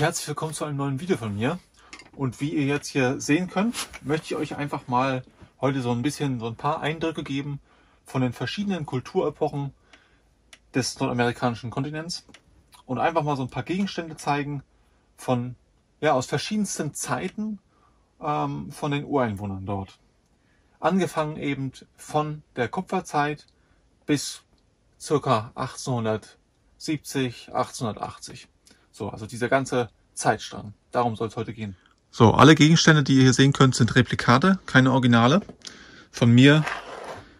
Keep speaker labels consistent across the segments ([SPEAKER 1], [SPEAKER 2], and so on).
[SPEAKER 1] herzlich willkommen zu einem neuen Video von mir. Und wie ihr jetzt hier sehen könnt, möchte ich euch einfach mal heute so ein bisschen so ein paar Eindrücke geben von den verschiedenen Kulturepochen des nordamerikanischen Kontinents und einfach mal so ein paar Gegenstände zeigen von ja aus verschiedensten Zeiten ähm, von den Ureinwohnern dort. Angefangen eben von der Kupferzeit bis circa 1870, 1880. So, also dieser ganze Zeitstrang. Darum soll es heute gehen. So, alle Gegenstände, die ihr hier sehen könnt, sind Replikate, keine Originale. Von mir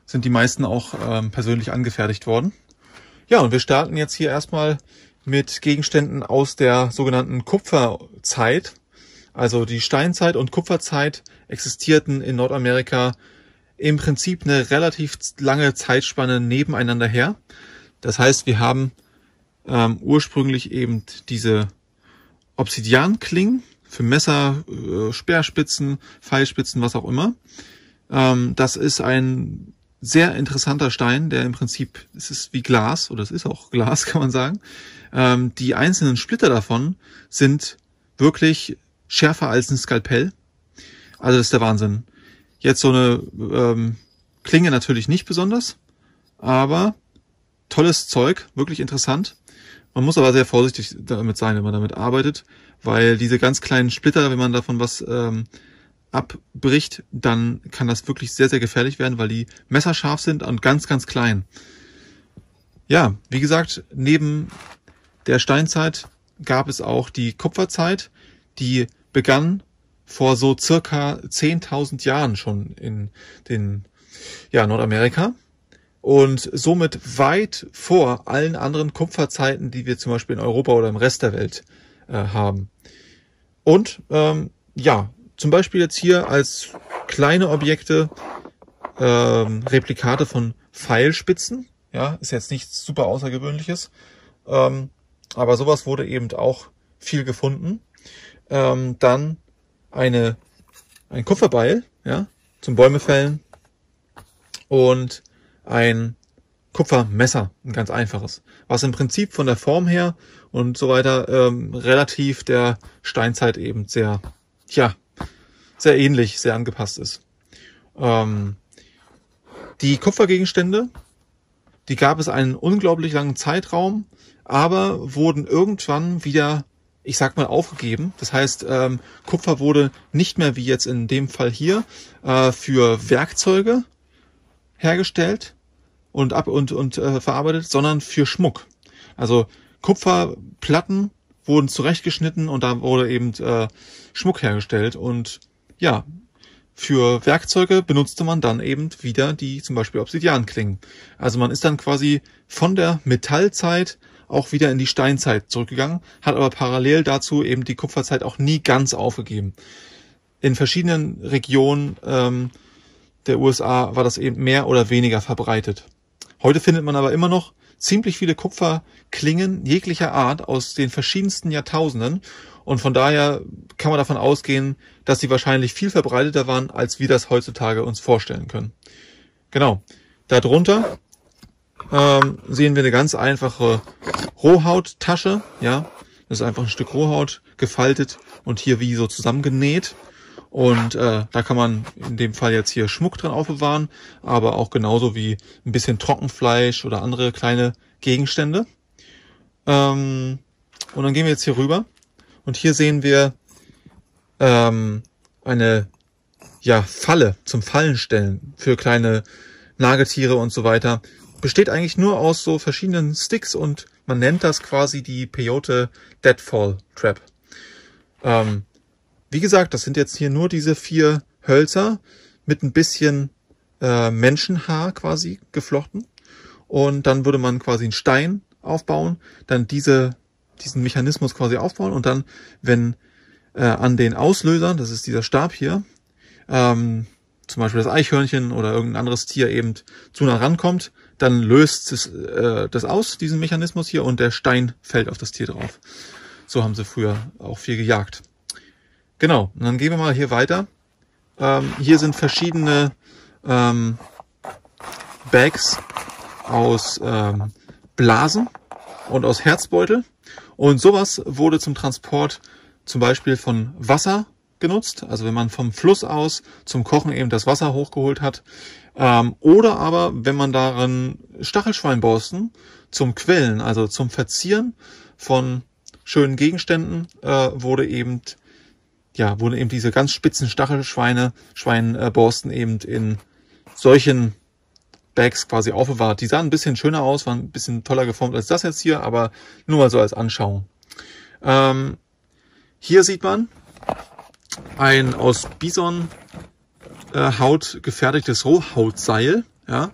[SPEAKER 1] sind die meisten auch ähm, persönlich angefertigt worden. Ja, und wir starten jetzt hier erstmal mit Gegenständen aus der sogenannten Kupferzeit. Also die Steinzeit und Kupferzeit existierten in Nordamerika im Prinzip eine relativ lange Zeitspanne nebeneinander her. Das heißt, wir haben ähm, ursprünglich eben diese Obsidianklingen für Messer, äh, Speerspitzen, Pfeilspitzen, was auch immer. Ähm, das ist ein sehr interessanter Stein, der im Prinzip, es ist wie Glas, oder es ist auch Glas, kann man sagen. Ähm, die einzelnen Splitter davon sind wirklich schärfer als ein Skalpell. Also das ist der Wahnsinn. Jetzt so eine ähm, Klinge natürlich nicht besonders, aber tolles Zeug, wirklich interessant. Man muss aber sehr vorsichtig damit sein, wenn man damit arbeitet, weil diese ganz kleinen Splitter, wenn man davon was ähm, abbricht, dann kann das wirklich sehr, sehr gefährlich werden, weil die messerscharf sind und ganz, ganz klein. Ja, wie gesagt, neben der Steinzeit gab es auch die Kupferzeit, die begann vor so circa 10.000 Jahren schon in den ja, Nordamerika und somit weit vor allen anderen Kupferzeiten, die wir zum Beispiel in Europa oder im Rest der Welt äh, haben. Und ähm, ja, zum Beispiel jetzt hier als kleine Objekte ähm, Replikate von Pfeilspitzen. Ja, ist jetzt nichts super Außergewöhnliches. Ähm, aber sowas wurde eben auch viel gefunden. Ähm, dann eine, ein Kupferbeil, ja, zum Bäume fällen. Und ein Kupfermesser, ein ganz einfaches, was im Prinzip von der Form her und so weiter ähm, relativ der Steinzeit eben sehr, ja, sehr ähnlich, sehr angepasst ist. Ähm, die Kupfergegenstände, die gab es einen unglaublich langen Zeitraum, aber wurden irgendwann wieder, ich sag mal, aufgegeben. Das heißt, ähm, Kupfer wurde nicht mehr wie jetzt in dem Fall hier äh, für Werkzeuge hergestellt, und ab und, und äh, verarbeitet, sondern für Schmuck. Also Kupferplatten wurden zurechtgeschnitten und da wurde eben äh, Schmuck hergestellt. Und ja, für Werkzeuge benutzte man dann eben wieder die zum Beispiel Obsidianklingen. Also man ist dann quasi von der Metallzeit auch wieder in die Steinzeit zurückgegangen, hat aber parallel dazu eben die Kupferzeit auch nie ganz aufgegeben. In verschiedenen Regionen ähm, der USA war das eben mehr oder weniger verbreitet. Heute findet man aber immer noch ziemlich viele Kupferklingen jeglicher Art aus den verschiedensten Jahrtausenden. Und von daher kann man davon ausgehen, dass sie wahrscheinlich viel verbreiteter waren, als wir das heutzutage uns vorstellen können. Genau. Darunter ähm, sehen wir eine ganz einfache Rohhauttasche. Ja, das ist einfach ein Stück Rohhaut gefaltet und hier wie so zusammengenäht. Und äh, da kann man in dem Fall jetzt hier Schmuck drin aufbewahren, aber auch genauso wie ein bisschen Trockenfleisch oder andere kleine Gegenstände. Ähm, und dann gehen wir jetzt hier rüber und hier sehen wir ähm, eine ja, Falle zum Fallenstellen für kleine Nagetiere und so weiter. Besteht eigentlich nur aus so verschiedenen Sticks und man nennt das quasi die Peyote Deadfall Trap. Ähm, wie gesagt, das sind jetzt hier nur diese vier Hölzer mit ein bisschen äh, Menschenhaar quasi geflochten. Und dann würde man quasi einen Stein aufbauen, dann diese, diesen Mechanismus quasi aufbauen und dann, wenn äh, an den Auslösern, das ist dieser Stab hier, ähm, zum Beispiel das Eichhörnchen oder irgendein anderes Tier eben zu nah rankommt, dann löst es, äh, das aus, diesen Mechanismus hier, und der Stein fällt auf das Tier drauf. So haben sie früher auch viel gejagt. Genau, und dann gehen wir mal hier weiter. Ähm, hier sind verschiedene ähm, Bags aus ähm, Blasen und aus Herzbeutel. Und sowas wurde zum Transport zum Beispiel von Wasser genutzt. Also wenn man vom Fluss aus zum Kochen eben das Wasser hochgeholt hat. Ähm, oder aber wenn man darin Stachelschweinborsten zum Quellen, also zum Verzieren von schönen Gegenständen, äh, wurde eben ja, wurden eben diese ganz spitzen Stachelschweine, Schweinborsten eben in solchen Bags quasi aufbewahrt. Die sahen ein bisschen schöner aus, waren ein bisschen toller geformt als das jetzt hier, aber nur mal so als Anschauung. Ähm, hier sieht man ein aus Bisonhaut äh, gefertigtes Rohhautseil. Ja,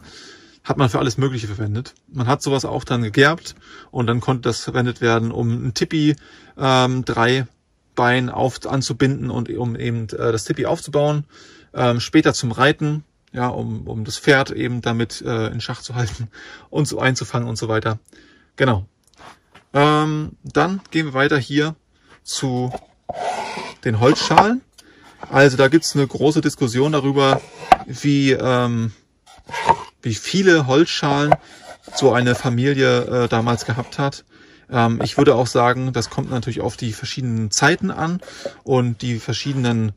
[SPEAKER 1] hat man für alles Mögliche verwendet. Man hat sowas auch dann gegerbt und dann konnte das verwendet werden, um ein Tippi ähm, 3 Bein auf, anzubinden und um eben äh, das Tippi aufzubauen. Ähm, später zum Reiten, ja, um, um das Pferd eben damit äh, in Schach zu halten und so einzufangen und so weiter. Genau. Ähm, dann gehen wir weiter hier zu den Holzschalen. Also da gibt es eine große Diskussion darüber, wie, ähm, wie viele Holzschalen so eine Familie äh, damals gehabt hat. Ähm, ich würde auch sagen, das kommt natürlich auf die verschiedenen Zeiten an und die verschiedenen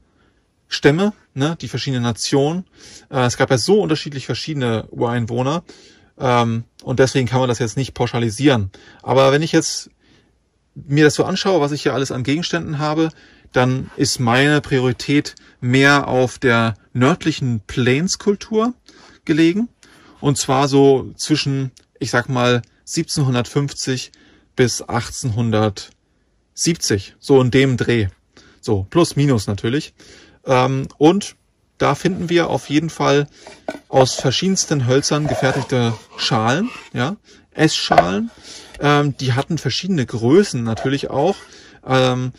[SPEAKER 1] Stämme, ne, die verschiedenen Nationen. Äh, es gab ja so unterschiedlich verschiedene Ureinwohner. Ähm, und deswegen kann man das jetzt nicht pauschalisieren. Aber wenn ich jetzt mir das so anschaue, was ich hier alles an Gegenständen habe, dann ist meine Priorität mehr auf der nördlichen Plains-Kultur gelegen. Und zwar so zwischen, ich sag mal, 1750 bis 1870, so in dem Dreh. So, plus minus natürlich. Ähm, und da finden wir auf jeden Fall aus verschiedensten Hölzern gefertigte Schalen, ja, Essschalen. Ähm, die hatten verschiedene Größen natürlich auch. Ähm,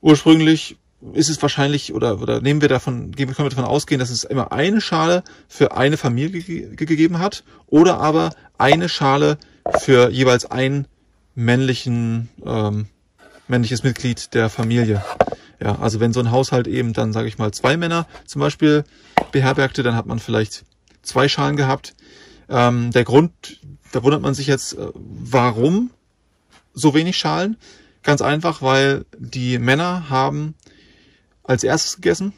[SPEAKER 1] ursprünglich ist es wahrscheinlich oder oder nehmen wir davon können wir davon ausgehen, dass es immer eine Schale für eine Familie ge gegeben hat oder aber eine Schale für jeweils ein männlichen, ähm, männliches Mitglied der Familie. Ja, also wenn so ein Haushalt eben dann, sage ich mal, zwei Männer zum Beispiel beherbergte, dann hat man vielleicht zwei Schalen gehabt. Ähm, der Grund, da wundert man sich jetzt, äh, warum so wenig Schalen? Ganz einfach, weil die Männer haben als erstes gegessen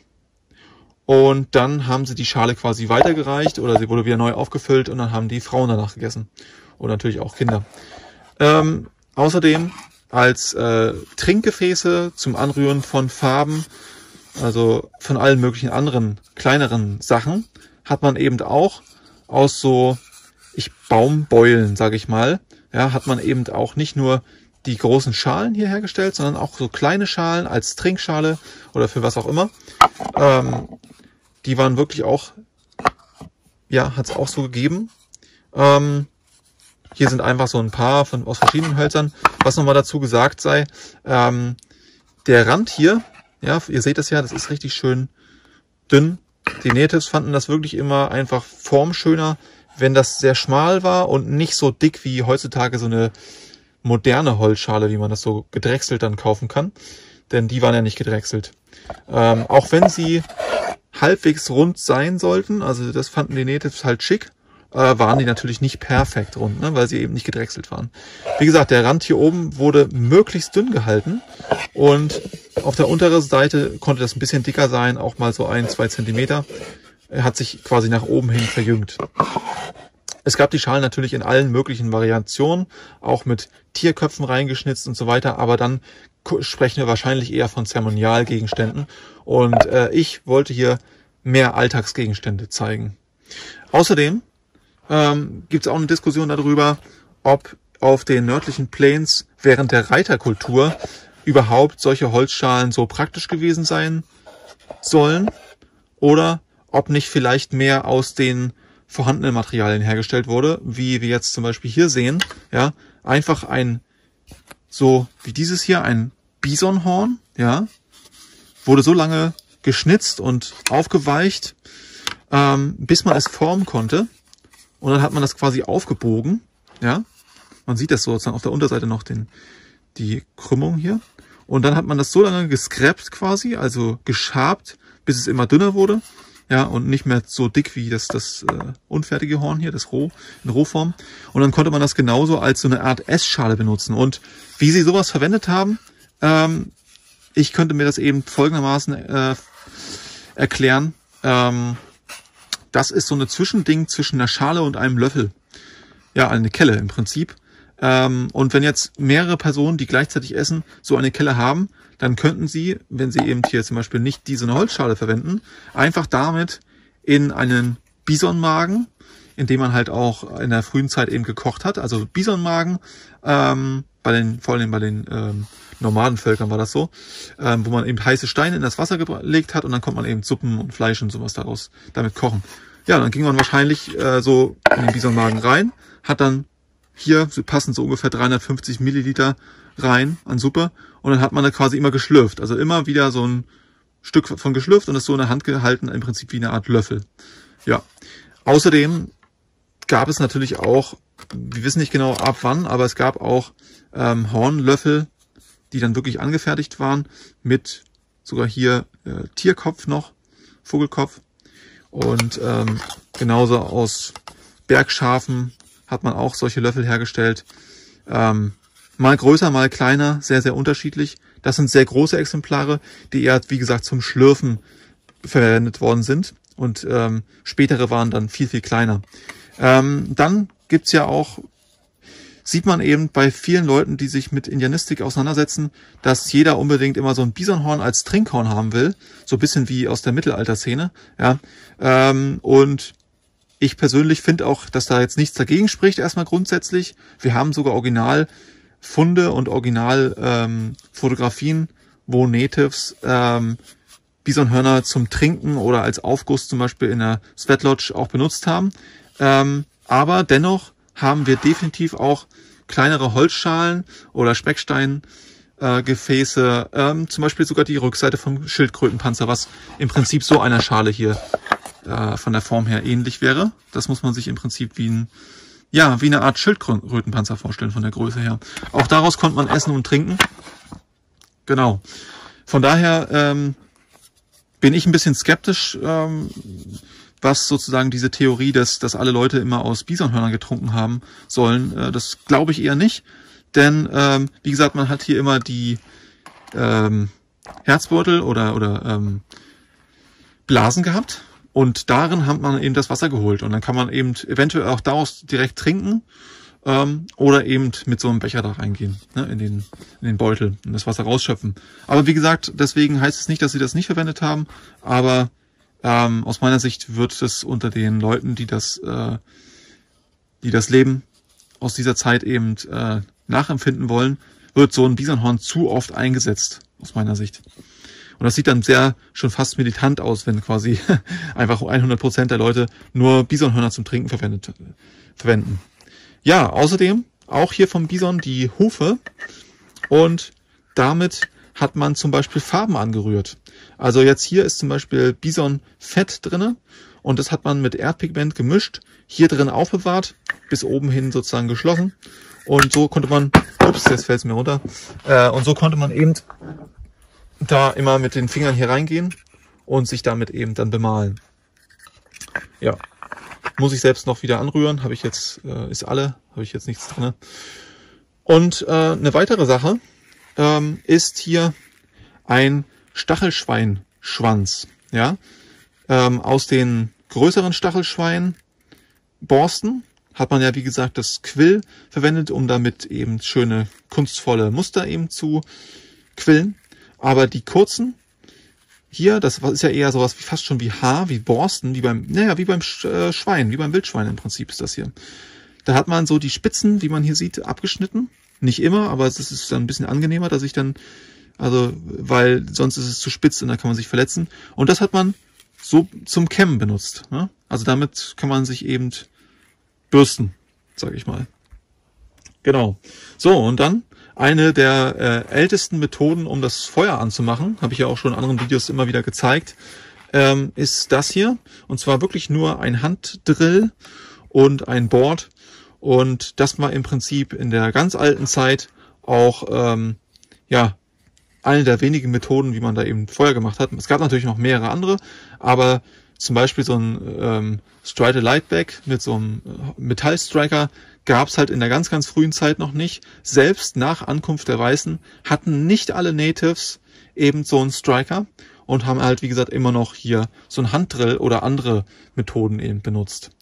[SPEAKER 1] und dann haben sie die Schale quasi weitergereicht oder sie wurde wieder neu aufgefüllt und dann haben die Frauen danach gegessen und natürlich auch Kinder. Ähm, außerdem als äh, Trinkgefäße zum Anrühren von Farben, also von allen möglichen anderen kleineren Sachen, hat man eben auch aus so ich Baumbeulen, sage ich mal, ja, hat man eben auch nicht nur die großen Schalen hier hergestellt, sondern auch so kleine Schalen als Trinkschale oder für was auch immer. Ähm, die waren wirklich auch, ja, hat es auch so gegeben. Ähm, hier sind einfach so ein paar von, aus verschiedenen Hölzern. Was nochmal dazu gesagt sei, ähm, der Rand hier, ja, ihr seht das ja, das ist richtig schön dünn. Die Natives fanden das wirklich immer einfach formschöner, wenn das sehr schmal war und nicht so dick wie heutzutage so eine moderne Holzschale, wie man das so gedrechselt dann kaufen kann. Denn die waren ja nicht gedrechselt. Ähm, auch wenn sie halbwegs rund sein sollten, also das fanden die Natives halt schick, äh, waren die natürlich nicht perfekt rund, ne, weil sie eben nicht gedrechselt waren. Wie gesagt, der Rand hier oben wurde möglichst dünn gehalten und auf der unteren Seite konnte das ein bisschen dicker sein, auch mal so ein, zwei Zentimeter. Er hat sich quasi nach oben hin verjüngt. Es gab die Schalen natürlich in allen möglichen Variationen, auch mit Tierköpfen reingeschnitzt und so weiter, aber dann sprechen wir wahrscheinlich eher von Zeremonialgegenständen. Und äh, ich wollte hier mehr Alltagsgegenstände zeigen. Außerdem ähm, gibt es auch eine Diskussion darüber, ob auf den nördlichen Plains während der Reiterkultur überhaupt solche Holzschalen so praktisch gewesen sein sollen oder ob nicht vielleicht mehr aus den vorhandenen Materialien hergestellt wurde, wie wir jetzt zum Beispiel hier sehen, ja, einfach ein, so wie dieses hier, ein Bisonhorn, ja, wurde so lange geschnitzt und aufgeweicht, ähm, bis man es formen konnte und dann hat man das quasi aufgebogen. Ja, man sieht das sozusagen auf der Unterseite noch den, die Krümmung hier. Und dann hat man das so lange gescrapt quasi, also geschabt, bis es immer dünner wurde. Ja, und nicht mehr so dick wie das, das äh, unfertige Horn hier, das Roh, in Rohform. Und dann konnte man das genauso als so eine Art Essschale benutzen. Und wie sie sowas verwendet haben, ähm, ich könnte mir das eben folgendermaßen äh, erklären. Ähm, das ist so eine Zwischending zwischen einer Schale und einem Löffel. Ja, eine Kelle im Prinzip. Ähm, und wenn jetzt mehrere Personen, die gleichzeitig essen, so eine Kelle haben, dann könnten sie, wenn sie eben hier zum Beispiel nicht diese Holzschale verwenden, einfach damit in einen Bisonmagen, in dem man halt auch in der frühen Zeit eben gekocht hat, also Bisonmagen, ähm, bei den, vor allem bei den ähm, Nomadenvölkern war das so, ähm, wo man eben heiße Steine in das Wasser gelegt hat und dann konnte man eben Suppen und Fleisch und sowas daraus damit kochen. Ja, dann ging man wahrscheinlich äh, so in den Bisonmagen rein, hat dann hier so passend so ungefähr 350 Milliliter rein an Suppe und dann hat man da quasi immer geschlürft. Also immer wieder so ein Stück von geschlürft und das so in der Hand gehalten, im Prinzip wie eine Art Löffel. Ja. Außerdem gab es natürlich auch, wir wissen nicht genau ab wann, aber es gab auch ähm, Hornlöffel die dann wirklich angefertigt waren, mit sogar hier äh, Tierkopf noch, Vogelkopf. Und ähm, genauso aus Bergschafen hat man auch solche Löffel hergestellt. Ähm, mal größer, mal kleiner, sehr, sehr unterschiedlich. Das sind sehr große Exemplare, die eher, wie gesagt, zum Schlürfen verwendet worden sind. Und ähm, spätere waren dann viel, viel kleiner. Ähm, dann es ja auch sieht man eben bei vielen Leuten, die sich mit Indianistik auseinandersetzen, dass jeder unbedingt immer so ein Bisonhorn als Trinkhorn haben will. So ein bisschen wie aus der Mittelalterszene. Ja. Ähm, und ich persönlich finde auch, dass da jetzt nichts dagegen spricht, erstmal grundsätzlich. Wir haben sogar Originalfunde und Originalfotografien, ähm, wo Natives ähm, Bisonhörner zum Trinken oder als Aufguss zum Beispiel in der Sweatlodge auch benutzt haben. Ähm, aber dennoch haben wir definitiv auch kleinere Holzschalen oder Specksteingefäße, äh, ähm, zum Beispiel sogar die Rückseite vom Schildkrötenpanzer, was im Prinzip so einer Schale hier äh, von der Form her ähnlich wäre. Das muss man sich im Prinzip wie ein ja, wie eine Art Schildkrötenpanzer vorstellen von der Größe her. Auch daraus konnte man essen und trinken. Genau. Von daher ähm, bin ich ein bisschen skeptisch, ähm, was sozusagen diese Theorie, dass, dass alle Leute immer aus Bisonhörnern getrunken haben sollen, äh, das glaube ich eher nicht. Denn, ähm, wie gesagt, man hat hier immer die ähm, Herzbeutel oder, oder ähm, Blasen gehabt. Und darin hat man eben das Wasser geholt. Und dann kann man eben eventuell auch daraus direkt trinken ähm, oder eben mit so einem Becher da reingehen, ne, in, den, in den Beutel und das Wasser rausschöpfen. Aber wie gesagt, deswegen heißt es nicht, dass sie das nicht verwendet haben, aber ähm, aus meiner Sicht wird es unter den Leuten, die das, äh, die das Leben aus dieser Zeit eben äh, nachempfinden wollen, wird so ein Bisonhorn zu oft eingesetzt, aus meiner Sicht. Und das sieht dann sehr schon fast militant aus, wenn quasi einfach 100% Prozent der Leute nur Bisonhörner zum Trinken verwendet, verwenden. Ja, außerdem auch hier vom Bison die Hufe und damit hat man zum Beispiel Farben angerührt. Also jetzt hier ist zum Beispiel Bison Fett drinne und das hat man mit Erdpigment gemischt, hier drin aufbewahrt, bis oben hin sozusagen geschlossen und so konnte man, ups, jetzt fällt es mir runter, äh, und so konnte man eben da immer mit den Fingern hier reingehen und sich damit eben dann bemalen. Ja, muss ich selbst noch wieder anrühren, habe ich jetzt, äh, ist alle, habe ich jetzt nichts drinne. Und äh, eine weitere Sache, ähm, ist hier ein Stachelschweinschwanz. Ja? Ähm, aus den größeren Stachelschweinen Borsten hat man ja wie gesagt das Quill verwendet, um damit eben schöne kunstvolle Muster eben zu quillen. Aber die kurzen hier, das ist ja eher sowas wie fast schon wie Haar, wie Borsten, wie beim, naja, wie beim äh, Schwein, wie beim Wildschwein im Prinzip ist das hier. Da hat man so die Spitzen, wie man hier sieht, abgeschnitten nicht immer, aber es ist dann ein bisschen angenehmer, dass ich dann, also, weil sonst ist es zu spitz und da kann man sich verletzen. Und das hat man so zum Kämmen benutzt. Ne? Also damit kann man sich eben bürsten, sage ich mal. Genau. So, und dann eine der äh, ältesten Methoden, um das Feuer anzumachen, habe ich ja auch schon in anderen Videos immer wieder gezeigt, ähm, ist das hier. Und zwar wirklich nur ein Handdrill und ein Board und dass man im Prinzip in der ganz alten Zeit auch ähm, ja eine der wenigen Methoden, wie man da eben vorher gemacht hat. Es gab natürlich noch mehrere andere, aber zum Beispiel so ein ähm, Strider Lightback mit so einem äh, Metallstriker gab's halt in der ganz, ganz frühen Zeit noch nicht. Selbst nach Ankunft der Weißen hatten nicht alle Natives eben so einen Striker und haben halt, wie gesagt, immer noch hier so ein Handdrill oder andere Methoden eben benutzt.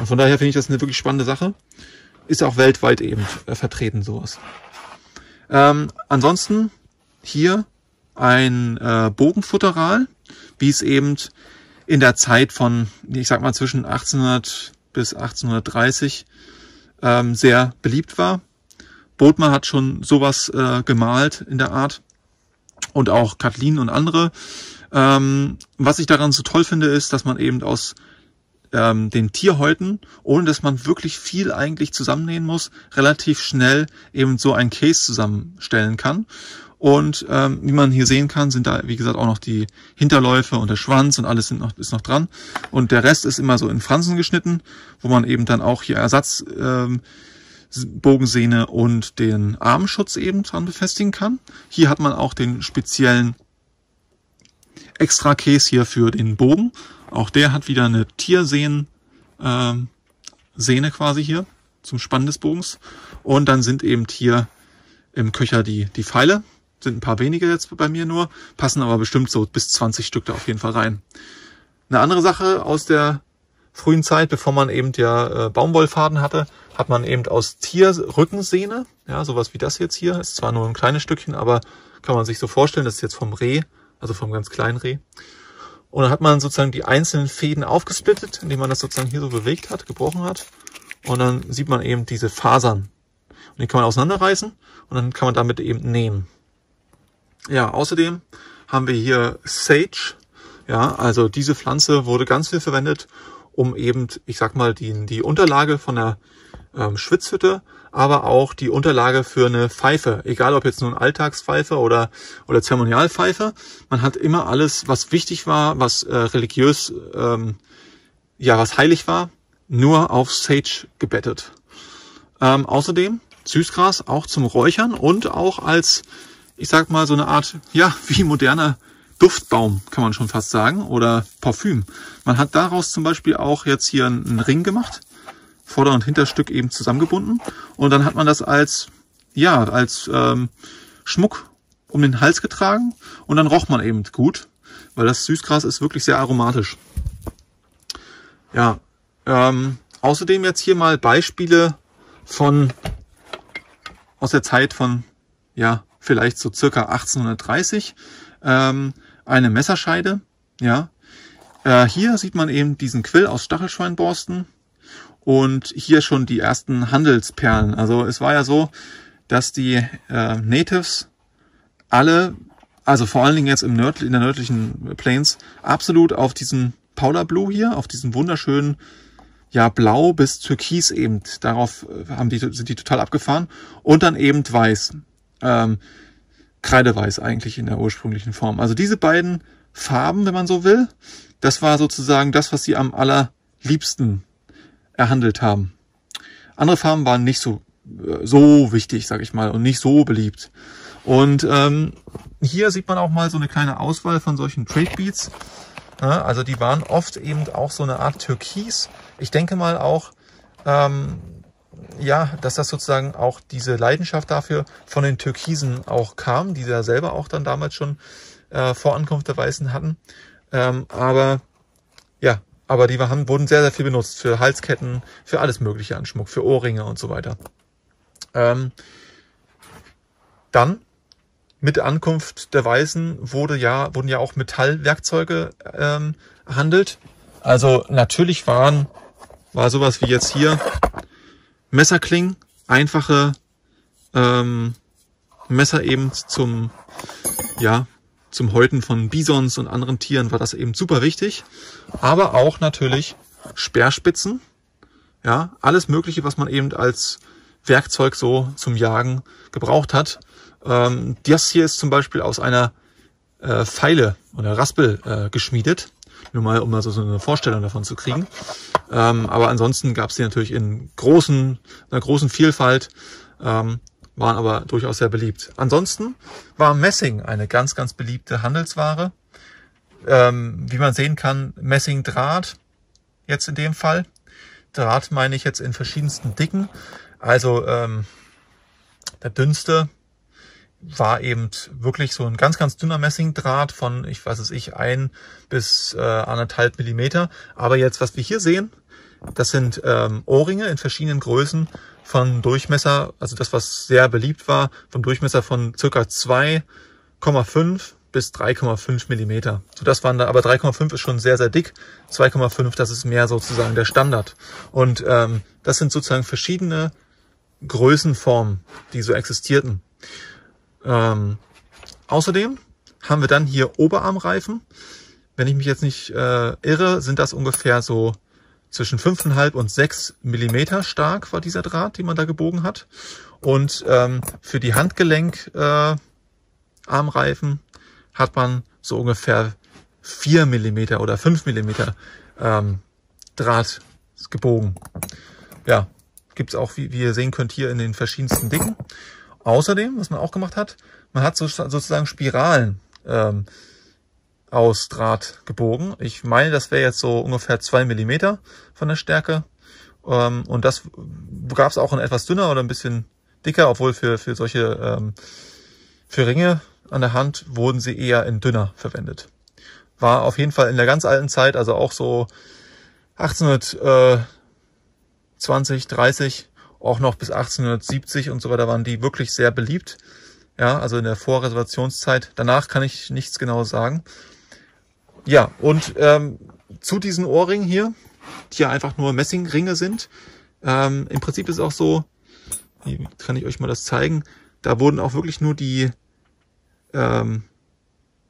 [SPEAKER 1] Und von daher finde ich das eine wirklich spannende Sache. Ist auch weltweit eben äh, vertreten, sowas. Ähm, ansonsten hier ein äh, Bogenfutteral, wie es eben in der Zeit von, ich sag mal, zwischen 1800 bis 1830 ähm, sehr beliebt war. Bodmer hat schon sowas äh, gemalt in der Art und auch Kathleen und andere. Ähm, was ich daran so toll finde, ist, dass man eben aus ähm, den Tierhäuten, ohne dass man wirklich viel eigentlich zusammennähen muss, relativ schnell eben so ein Case zusammenstellen kann. Und ähm, wie man hier sehen kann, sind da, wie gesagt, auch noch die Hinterläufe und der Schwanz und alles sind noch, ist noch dran. Und der Rest ist immer so in Fransen geschnitten, wo man eben dann auch hier Ersatz... Ähm, Bogensehne und den Armschutz eben dran befestigen kann. Hier hat man auch den speziellen extra Case hier für den Bogen, auch der hat wieder eine Tiersehne äh, Sehne quasi hier zum Spannen des Bogens. Und dann sind eben hier im Köcher die, die Pfeile. Sind ein paar wenige jetzt bei mir nur, passen aber bestimmt so bis 20 Stück da auf jeden Fall rein. Eine andere Sache aus der frühen Zeit, bevor man eben ja äh, Baumwollfaden hatte, hat man eben aus Tierrückensehne, ja, sowas wie das jetzt hier, ist zwar nur ein kleines Stückchen, aber kann man sich so vorstellen, das ist jetzt vom Reh, also vom ganz kleinen Reh, und dann hat man sozusagen die einzelnen Fäden aufgesplittet, indem man das sozusagen hier so bewegt hat, gebrochen hat. Und dann sieht man eben diese Fasern. Und die kann man auseinanderreißen und dann kann man damit eben nähen. Ja, außerdem haben wir hier Sage. Ja, also diese Pflanze wurde ganz viel verwendet, um eben, ich sag mal, die, die Unterlage von der ähm, Schwitzhütte aber auch die Unterlage für eine Pfeife, egal ob jetzt nun Alltagspfeife oder, oder Zeremonialpfeife. Man hat immer alles, was wichtig war, was äh, religiös, ähm, ja, was heilig war, nur auf Sage gebettet. Ähm, außerdem Süßgras auch zum Räuchern und auch als, ich sag mal, so eine Art, ja, wie moderner Duftbaum, kann man schon fast sagen, oder Parfüm. Man hat daraus zum Beispiel auch jetzt hier einen Ring gemacht Vorder- und Hinterstück eben zusammengebunden. Und dann hat man das als, ja, als ähm, Schmuck um den Hals getragen und dann roch man eben gut, weil das Süßgras ist wirklich sehr aromatisch. Ja, ähm, außerdem jetzt hier mal Beispiele von aus der Zeit von ja vielleicht so circa 1830 ähm, eine Messerscheide. Ja, äh, hier sieht man eben diesen Quill aus Stachelschweinborsten und hier schon die ersten Handelsperlen. Also es war ja so, dass die äh, Natives alle, also vor allen Dingen jetzt im Nörd, in der nördlichen Plains, absolut auf diesen Paula Blue hier, auf diesen wunderschönen ja, blau bis türkis eben. Darauf äh, haben die, sind die total abgefahren. Und dann eben weiß. Ähm, Kreideweiß eigentlich in der ursprünglichen Form. Also diese beiden Farben, wenn man so will, das war sozusagen das, was sie am allerliebsten erhandelt haben. Andere Farben waren nicht so, äh, so wichtig, sag ich mal, und nicht so beliebt. Und ähm, hier sieht man auch mal so eine kleine Auswahl von solchen Trade Beats. Ja, also die waren oft eben auch so eine Art Türkis. Ich denke mal auch, ähm, ja, dass das sozusagen auch diese Leidenschaft dafür von den Türkisen auch kam, die da selber auch dann damals schon äh, vor Ankunft der Weißen hatten. Ähm, aber ja, aber die waren, wurden sehr, sehr viel benutzt für Halsketten, für alles mögliche an Schmuck, für Ohrringe und so weiter. Ähm, dann mit Ankunft der Weißen wurde ja, wurden ja auch Metallwerkzeuge ähm, handelt. Also natürlich waren, war sowas wie jetzt hier Messerklingen, einfache ähm, Messer eben zum, ja, zum Häuten von Bisons und anderen Tieren war das eben super wichtig. Aber auch natürlich Speerspitzen. Ja, alles Mögliche, was man eben als Werkzeug so zum Jagen gebraucht hat. Ähm, das hier ist zum Beispiel aus einer äh, Pfeile oder Raspel äh, geschmiedet. Nur mal, um mal so, so eine Vorstellung davon zu kriegen. Ähm, aber ansonsten gab es die natürlich in großen, einer großen Vielfalt. Ähm, waren aber durchaus sehr beliebt. Ansonsten war Messing eine ganz, ganz beliebte Handelsware. Ähm, wie man sehen kann, Messingdraht jetzt in dem Fall. Draht meine ich jetzt in verschiedensten Dicken. Also ähm, der dünnste war eben wirklich so ein ganz, ganz dünner Messingdraht von, ich weiß es nicht, ein bis äh, anderthalb Millimeter. Aber jetzt, was wir hier sehen, das sind ähm, Ohrringe in verschiedenen Größen von Durchmesser, also das, was sehr beliebt war, vom Durchmesser von circa 2,5 bis 3,5 Millimeter. So das waren da, aber 3,5 ist schon sehr, sehr dick. 2,5, das ist mehr sozusagen der Standard. Und ähm, das sind sozusagen verschiedene Größenformen, die so existierten. Ähm, außerdem haben wir dann hier Oberarmreifen. Wenn ich mich jetzt nicht äh, irre, sind das ungefähr so zwischen 5,5 und 6 Millimeter stark war dieser Draht, den man da gebogen hat. Und ähm, für die Handgelenk äh, Armreifen hat man so ungefähr 4 Millimeter oder 5 Millimeter ähm, Draht gebogen. Ja, gibt's auch, wie, wie ihr sehen könnt, hier in den verschiedensten Dicken. Außerdem, was man auch gemacht hat, man hat so, sozusagen Spiralen ähm, aus Draht gebogen. Ich meine, das wäre jetzt so ungefähr zwei Millimeter von der Stärke. Ähm, und das gab es auch in etwas dünner oder ein bisschen dicker, obwohl für, für solche ähm, für Ringe an der Hand wurden sie eher in dünner verwendet. War auf jeden Fall in der ganz alten Zeit, also auch so 1820, 30, auch noch bis 1870 und so weiter waren die wirklich sehr beliebt. Ja, also in der Vorreservationszeit. Danach kann ich nichts genau sagen. Ja, und ähm, zu diesen Ohrringen hier, die ja einfach nur Messingringe sind, ähm, im Prinzip ist es auch so, wie kann ich euch mal das zeigen, da wurden auch wirklich nur die, ähm,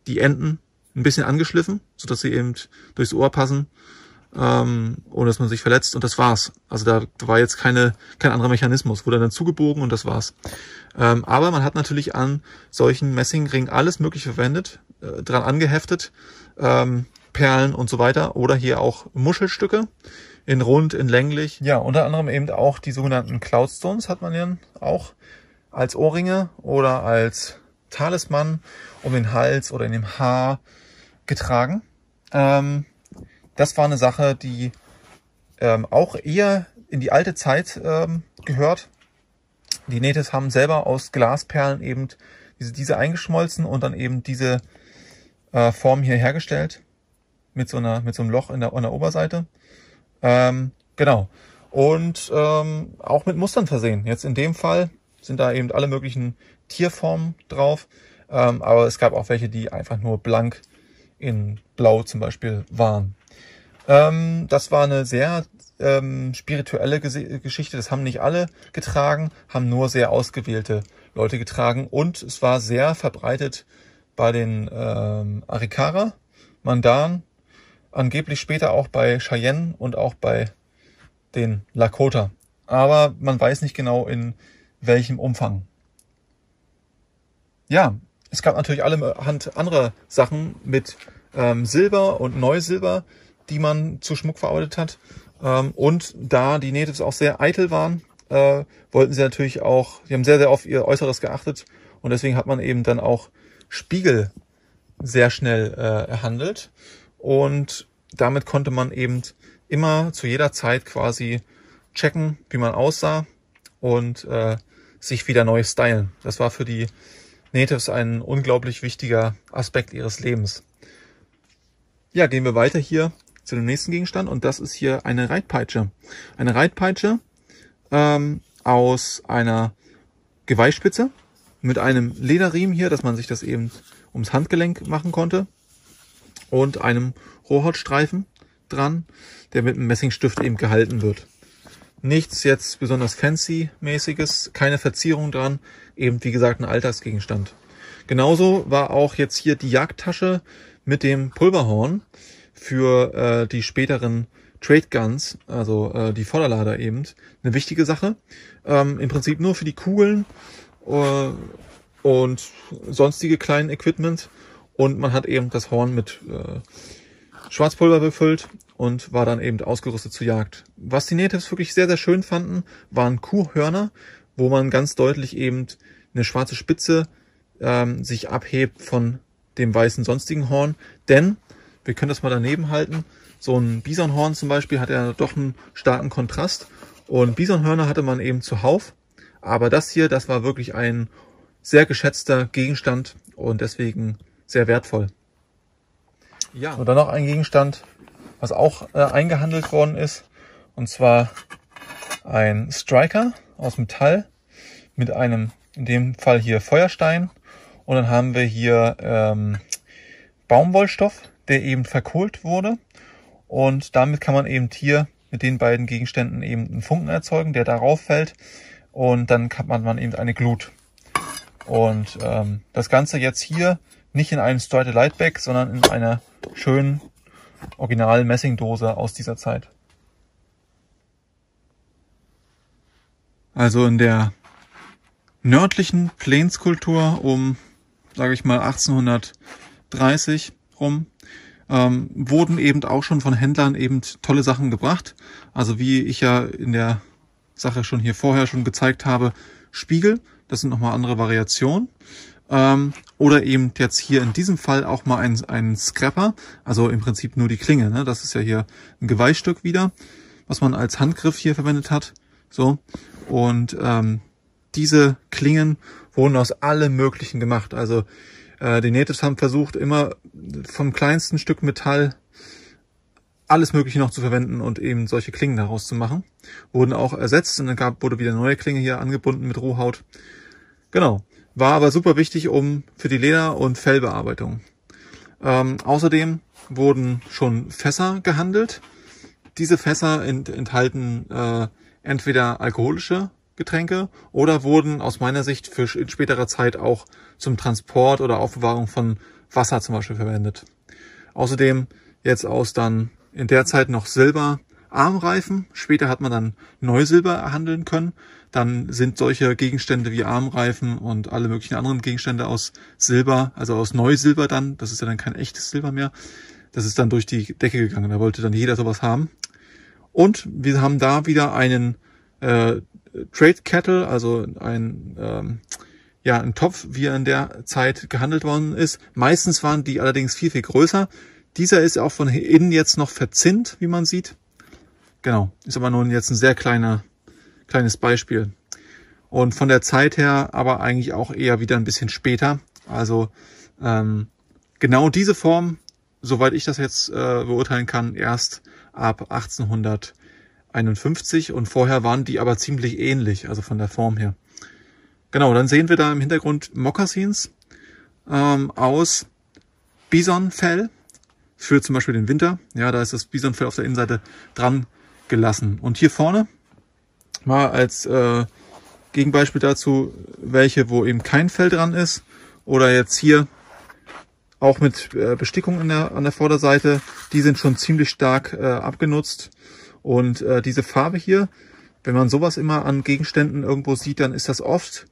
[SPEAKER 1] die Enden ein bisschen angeschliffen, sodass sie eben durchs Ohr passen, ähm, ohne dass man sich verletzt und das war's. Also da war jetzt keine, kein anderer Mechanismus, wurde dann zugebogen und das war's. Ähm, aber man hat natürlich an solchen Messingringen alles mögliche verwendet, äh, dran angeheftet, ähm, Perlen und so weiter oder hier auch Muschelstücke in rund, in länglich. Ja, unter anderem eben auch die sogenannten Cloudstones hat man dann auch als Ohrringe oder als Talisman um den Hals oder in dem Haar getragen. Ähm, das war eine Sache, die ähm, auch eher in die alte Zeit ähm, gehört. Die Natives haben selber aus Glasperlen eben diese, diese eingeschmolzen und dann eben diese äh, Form hier hergestellt. Mit so, einer, mit so einem Loch in der, an der Oberseite. Ähm, genau. Und ähm, auch mit Mustern versehen. Jetzt in dem Fall sind da eben alle möglichen Tierformen drauf. Ähm, aber es gab auch welche, die einfach nur blank in Blau zum Beispiel waren. Ähm, das war eine sehr ähm, spirituelle Ges Geschichte. Das haben nicht alle getragen, haben nur sehr ausgewählte Leute getragen. Und es war sehr verbreitet bei den ähm, Arikara, Mandan, angeblich später auch bei Cheyenne und auch bei den Lakota. Aber man weiß nicht genau in welchem Umfang. Ja, es gab natürlich alle Hand andere Sachen mit ähm, Silber und Neusilber, die man zu Schmuck verarbeitet hat. Ähm, und da die Natives auch sehr eitel waren, äh, wollten sie natürlich auch, sie haben sehr, sehr auf ihr Äußeres geachtet. Und deswegen hat man eben dann auch Spiegel sehr schnell äh, handelt. Und damit konnte man eben immer zu jeder Zeit quasi checken, wie man aussah und äh, sich wieder neu stylen. Das war für die Natives ein unglaublich wichtiger Aspekt ihres Lebens. Ja, gehen wir weiter hier zu dem nächsten Gegenstand und das ist hier eine Reitpeitsche. Eine Reitpeitsche ähm, aus einer Geweihspitze mit einem Lederriemen hier, dass man sich das eben ums Handgelenk machen konnte und einem Rohhautstreifen dran, der mit einem Messingstift eben gehalten wird. Nichts jetzt besonders fancy-mäßiges, keine Verzierung dran, eben wie gesagt ein Alltagsgegenstand. Genauso war auch jetzt hier die Jagdtasche mit dem Pulverhorn für äh, die späteren Trade Guns, also äh, die Vorderlader eben, eine wichtige Sache. Ähm, Im Prinzip nur für die Kugeln äh, und sonstige kleinen Equipment. Und man hat eben das Horn mit äh, Schwarzpulver befüllt und war dann eben ausgerüstet zur Jagd. Was die Natives wirklich sehr, sehr schön fanden, waren Kuhhörner, wo man ganz deutlich eben eine schwarze Spitze ähm, sich abhebt von dem weißen sonstigen Horn. Denn, wir können das mal daneben halten, so ein Bisonhorn zum Beispiel hat ja doch einen starken Kontrast. Und Bisonhörner hatte man eben zuhauf aber das hier, das war wirklich ein sehr geschätzter Gegenstand und deswegen sehr wertvoll. Ja. So, dann noch ein Gegenstand, was auch äh, eingehandelt worden ist. Und zwar ein Striker aus Metall mit einem, in dem Fall hier Feuerstein. Und dann haben wir hier ähm, Baumwollstoff, der eben verkohlt wurde. Und damit kann man eben hier mit den beiden Gegenständen eben einen Funken erzeugen, der darauf fällt und dann hat man eben eine Glut. Und ähm, das Ganze jetzt hier nicht in einem Stride Lightback, sondern in einer schönen original Messingdose aus dieser Zeit. Also in der nördlichen Plainskultur um, sage ich mal, 1830 rum, ähm, wurden eben auch schon von Händlern eben tolle Sachen gebracht. Also wie ich ja in der Sache schon hier vorher schon gezeigt habe, Spiegel. Das sind nochmal andere Variationen. Ähm, oder eben jetzt hier in diesem Fall auch mal ein, ein Scrapper, also im Prinzip nur die Klinge. Ne? Das ist ja hier ein Geweihstück wieder, was man als Handgriff hier verwendet hat. So Und ähm, diese Klingen wurden aus allem Möglichen gemacht. Also äh, die Natives haben versucht, immer vom kleinsten Stück Metall alles Mögliche noch zu verwenden und eben solche Klingen daraus zu machen. Wurden auch ersetzt und dann gab, wurde wieder neue Klinge hier angebunden mit Rohhaut. Genau. War aber super wichtig um für die Leder- und Fellbearbeitung. Ähm, außerdem wurden schon Fässer gehandelt. Diese Fässer ent enthalten äh, entweder alkoholische Getränke oder wurden aus meiner Sicht für in späterer Zeit auch zum Transport oder Aufbewahrung von Wasser zum Beispiel verwendet. Außerdem jetzt aus dann in der Zeit noch Silberarmreifen. Später hat man dann Neusilber erhandeln können. Dann sind solche Gegenstände wie Armreifen und alle möglichen anderen Gegenstände aus Silber, also aus Neusilber dann, das ist ja dann kein echtes Silber mehr, das ist dann durch die Decke gegangen. Da wollte dann jeder sowas haben. Und wir haben da wieder einen äh, Trade Kettle, also ein, ähm, ja, ein Topf, wie er in der Zeit gehandelt worden ist. Meistens waren die allerdings viel, viel größer. Dieser ist auch von innen jetzt noch verzinnt, wie man sieht. Genau, ist aber nun jetzt ein sehr kleiner, kleines Beispiel. Und von der Zeit her aber eigentlich auch eher wieder ein bisschen später. Also ähm, genau diese Form, soweit ich das jetzt äh, beurteilen kann, erst ab 1851 und vorher waren die aber ziemlich ähnlich, also von der Form her. Genau, dann sehen wir da im Hintergrund Moccasins ähm, aus Bisonfell für zum Beispiel den Winter. Ja, da ist das Bisonfell auf der Innenseite dran gelassen. Und hier vorne mal als äh, Gegenbeispiel dazu welche, wo eben kein Fell dran ist. Oder jetzt hier auch mit äh, Bestickung der, an der Vorderseite. Die sind schon ziemlich stark äh, abgenutzt. Und äh, diese Farbe hier, wenn man sowas immer an Gegenständen irgendwo sieht, dann ist das oft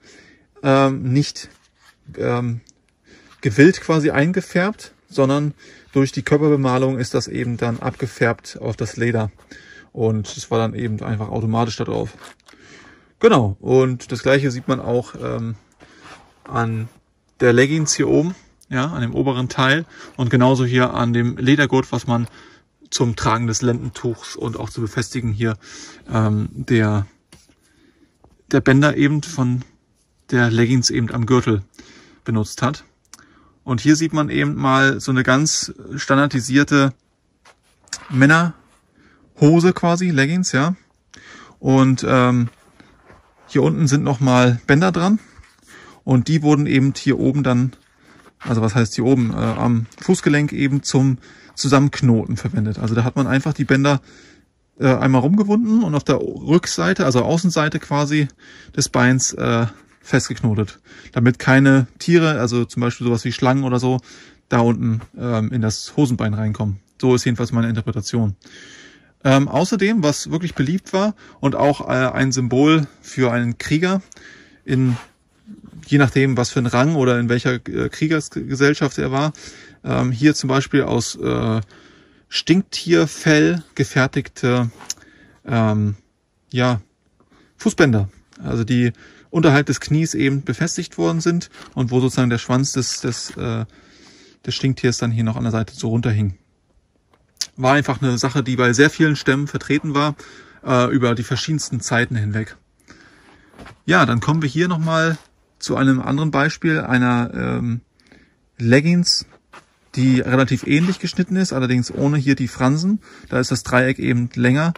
[SPEAKER 1] ähm, nicht ähm, gewillt quasi eingefärbt, sondern durch die Körperbemalung ist das eben dann abgefärbt auf das Leder. Und es war dann eben einfach automatisch da drauf. Genau, und das gleiche sieht man auch ähm, an der Leggings hier oben, ja, an dem oberen Teil und genauso hier an dem Ledergurt, was man zum Tragen des Lendentuchs und auch zu befestigen hier ähm, der, der Bänder eben von der Leggings eben am Gürtel benutzt hat. Und hier sieht man eben mal so eine ganz standardisierte Männerhose quasi, Leggings, ja. Und ähm, hier unten sind nochmal Bänder dran. Und die wurden eben hier oben dann, also was heißt hier oben, äh, am Fußgelenk eben zum Zusammenknoten verwendet. Also da hat man einfach die Bänder äh, einmal rumgewunden und auf der Rückseite, also Außenseite quasi des Beins, äh, festgeknotet, damit keine Tiere, also zum Beispiel sowas wie Schlangen oder so, da unten ähm, in das Hosenbein reinkommen. So ist jedenfalls meine Interpretation. Ähm, außerdem, was wirklich beliebt war und auch äh, ein Symbol für einen Krieger in je nachdem, was für ein Rang oder in welcher äh, Kriegersgesellschaft er war, ähm, hier zum Beispiel aus äh, Stinktierfell gefertigte ähm, ja, Fußbänder. Also die unterhalb des Knies eben befestigt worden sind und wo sozusagen der Schwanz des, des, äh, des Stinktiers dann hier noch an der Seite so runterhing. War einfach eine Sache, die bei sehr vielen Stämmen vertreten war, äh, über die verschiedensten Zeiten hinweg. Ja, dann kommen wir hier nochmal zu einem anderen Beispiel einer ähm, Leggings, die relativ ähnlich geschnitten ist, allerdings ohne hier die Fransen. Da ist das Dreieck eben länger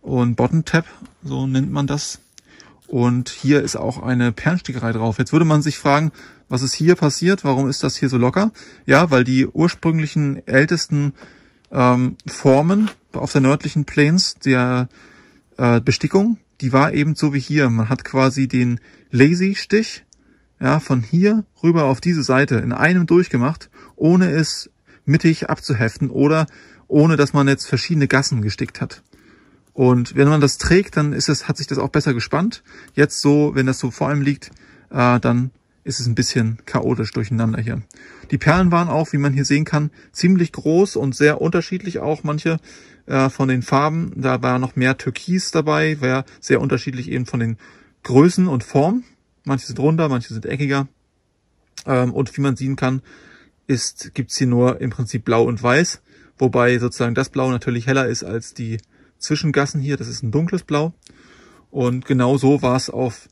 [SPEAKER 1] und Bottom Tap, so nennt man das, und hier ist auch eine Perlenstickerei drauf. Jetzt würde man sich fragen, was ist hier passiert? Warum ist das hier so locker? Ja, weil die ursprünglichen ältesten ähm, Formen auf der nördlichen Plains der äh, Bestickung, die war eben so wie hier. Man hat quasi den Lazy-Stich ja, von hier rüber auf diese Seite in einem durchgemacht, ohne es mittig abzuheften oder ohne dass man jetzt verschiedene Gassen gestickt hat. Und wenn man das trägt, dann ist es, hat sich das auch besser gespannt. Jetzt so, wenn das so vor allem liegt, äh, dann ist es ein bisschen chaotisch durcheinander hier. Die Perlen waren auch, wie man hier sehen kann, ziemlich groß und sehr unterschiedlich auch manche äh, von den Farben. Da war noch mehr Türkis dabei, war sehr unterschiedlich eben von den Größen und Formen. Manche sind runder, manche sind eckiger. Ähm, und wie man sehen kann, ist gibt's hier nur im Prinzip blau und weiß, wobei sozusagen das Blau natürlich heller ist als die Zwischengassen hier. Das ist ein dunkles Blau. Und genau so war es auf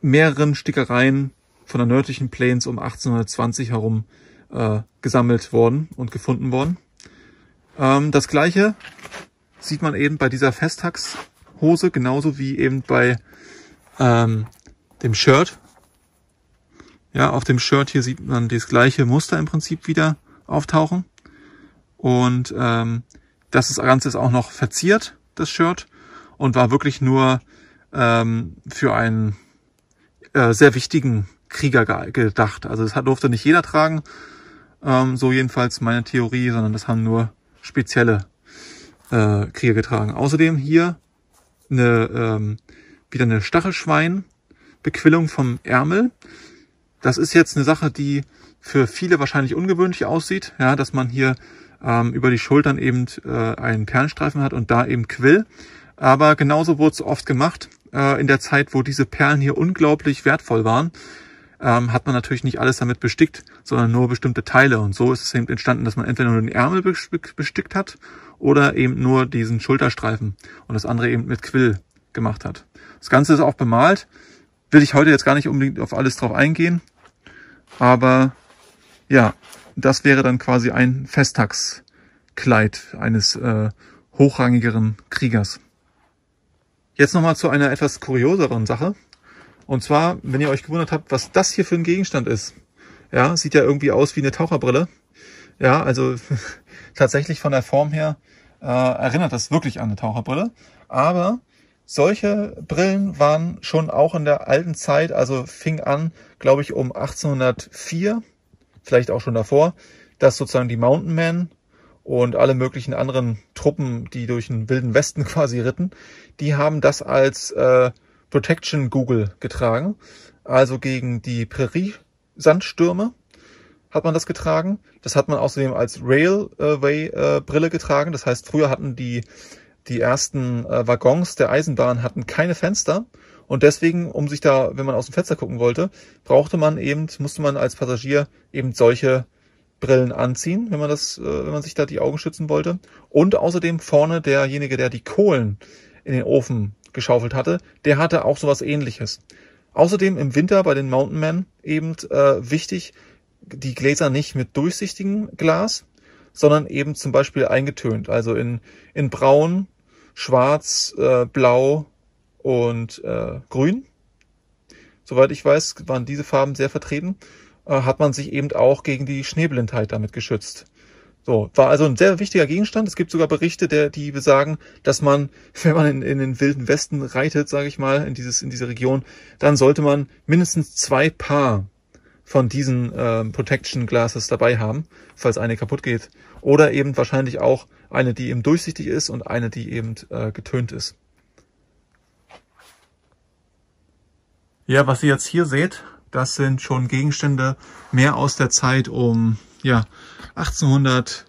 [SPEAKER 1] mehreren Stickereien von der nördlichen Plains um 1820 herum äh, gesammelt worden und gefunden worden. Ähm, das gleiche sieht man eben bei dieser Festtagshose, genauso wie eben bei ähm, dem Shirt. Ja, auf dem Shirt hier sieht man das gleiche Muster im Prinzip wieder auftauchen. Und ähm, das Ganze ist auch noch verziert, das Shirt, und war wirklich nur ähm, für einen äh, sehr wichtigen Krieger gedacht. Also das durfte nicht jeder tragen, ähm, so jedenfalls meine Theorie, sondern das haben nur spezielle äh, Krieger getragen. Außerdem hier eine, ähm, wieder eine Stachelschwein-Bequillung vom Ärmel. Das ist jetzt eine Sache, die für viele wahrscheinlich ungewöhnlich aussieht, ja, dass man hier ähm, über die Schultern eben äh, einen Perlenstreifen hat und da eben Quill. Aber genauso wurde es oft gemacht. Äh, in der Zeit, wo diese Perlen hier unglaublich wertvoll waren, ähm, hat man natürlich nicht alles damit bestickt, sondern nur bestimmte Teile. Und so ist es eben entstanden, dass man entweder nur den Ärmel bestickt hat oder eben nur diesen Schulterstreifen und das andere eben mit Quill gemacht hat. Das Ganze ist auch bemalt. Will ich heute jetzt gar nicht unbedingt auf alles drauf eingehen. Aber ja, das wäre dann quasi ein Festtagskleid eines äh, hochrangigeren Kriegers. Jetzt nochmal zu einer etwas kurioseren Sache. Und zwar, wenn ihr euch gewundert habt, was das hier für ein Gegenstand ist. Ja, sieht ja irgendwie aus wie eine Taucherbrille. Ja, also tatsächlich von der Form her äh, erinnert das wirklich an eine Taucherbrille. Aber solche Brillen waren schon auch in der alten Zeit, also fing an, glaube ich, um 1804 vielleicht auch schon davor, dass sozusagen die Mountain Men und alle möglichen anderen Truppen, die durch den wilden Westen quasi ritten, die haben das als äh, Protection Google getragen. Also gegen die Prärie-Sandstürme hat man das getragen. Das hat man außerdem als Railway-Brille äh, getragen. Das heißt, früher hatten die, die ersten äh, Waggons der Eisenbahn hatten keine Fenster und deswegen, um sich da, wenn man aus dem Fenster gucken wollte, brauchte man eben, musste man als Passagier eben solche Brillen anziehen, wenn man das, äh, wenn man sich da die Augen schützen wollte. Und außerdem vorne derjenige, der die Kohlen in den Ofen geschaufelt hatte, der hatte auch sowas ähnliches. Außerdem im Winter bei den Mountain Men eben äh, wichtig, die Gläser nicht mit durchsichtigem Glas, sondern eben zum Beispiel eingetönt, also in, in braun, schwarz, äh, blau, und äh, Grün. Soweit ich weiß, waren diese Farben sehr vertreten. Äh, hat man sich eben auch gegen die Schneeblindheit damit geschützt. So, war also ein sehr wichtiger Gegenstand. Es gibt sogar Berichte, der, die besagen, dass man, wenn man in, in den wilden Westen reitet, sage ich mal, in, dieses, in diese Region, dann sollte man mindestens zwei Paar von diesen äh, Protection Glasses dabei haben, falls eine kaputt geht. Oder eben wahrscheinlich auch eine, die eben durchsichtig ist und eine, die eben äh, getönt ist. Ja, was ihr jetzt hier seht, das sind schon Gegenstände mehr aus der Zeit um ja, 1860,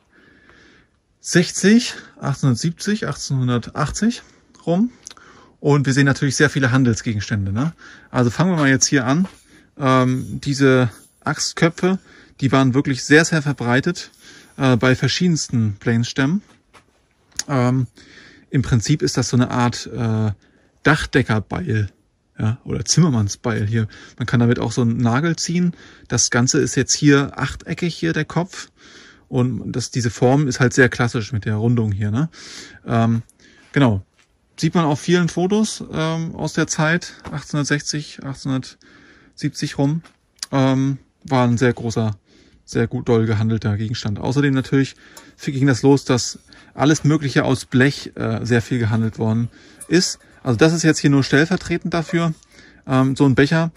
[SPEAKER 1] 1870, 1880 rum. Und wir sehen natürlich sehr viele Handelsgegenstände. Ne? Also fangen wir mal jetzt hier an. Ähm, diese Axtköpfe, die waren wirklich sehr, sehr verbreitet äh, bei verschiedensten Planesstämmen. Ähm, Im Prinzip ist das so eine Art äh, Dachdeckerbeil. Ja, oder Zimmermannsbeil hier. Man kann damit auch so einen Nagel ziehen. Das Ganze ist jetzt hier achteckig hier der Kopf. Und das, diese Form ist halt sehr klassisch mit der Rundung hier. Ne? Ähm, genau. Sieht man auf vielen Fotos ähm, aus der Zeit, 1860, 1870 rum. Ähm, war ein sehr großer, sehr gut doll gehandelter Gegenstand. Außerdem natürlich ging das los, dass alles Mögliche aus Blech äh, sehr viel gehandelt worden ist. Also das ist jetzt hier nur stellvertretend dafür. Ähm, so ein Becher.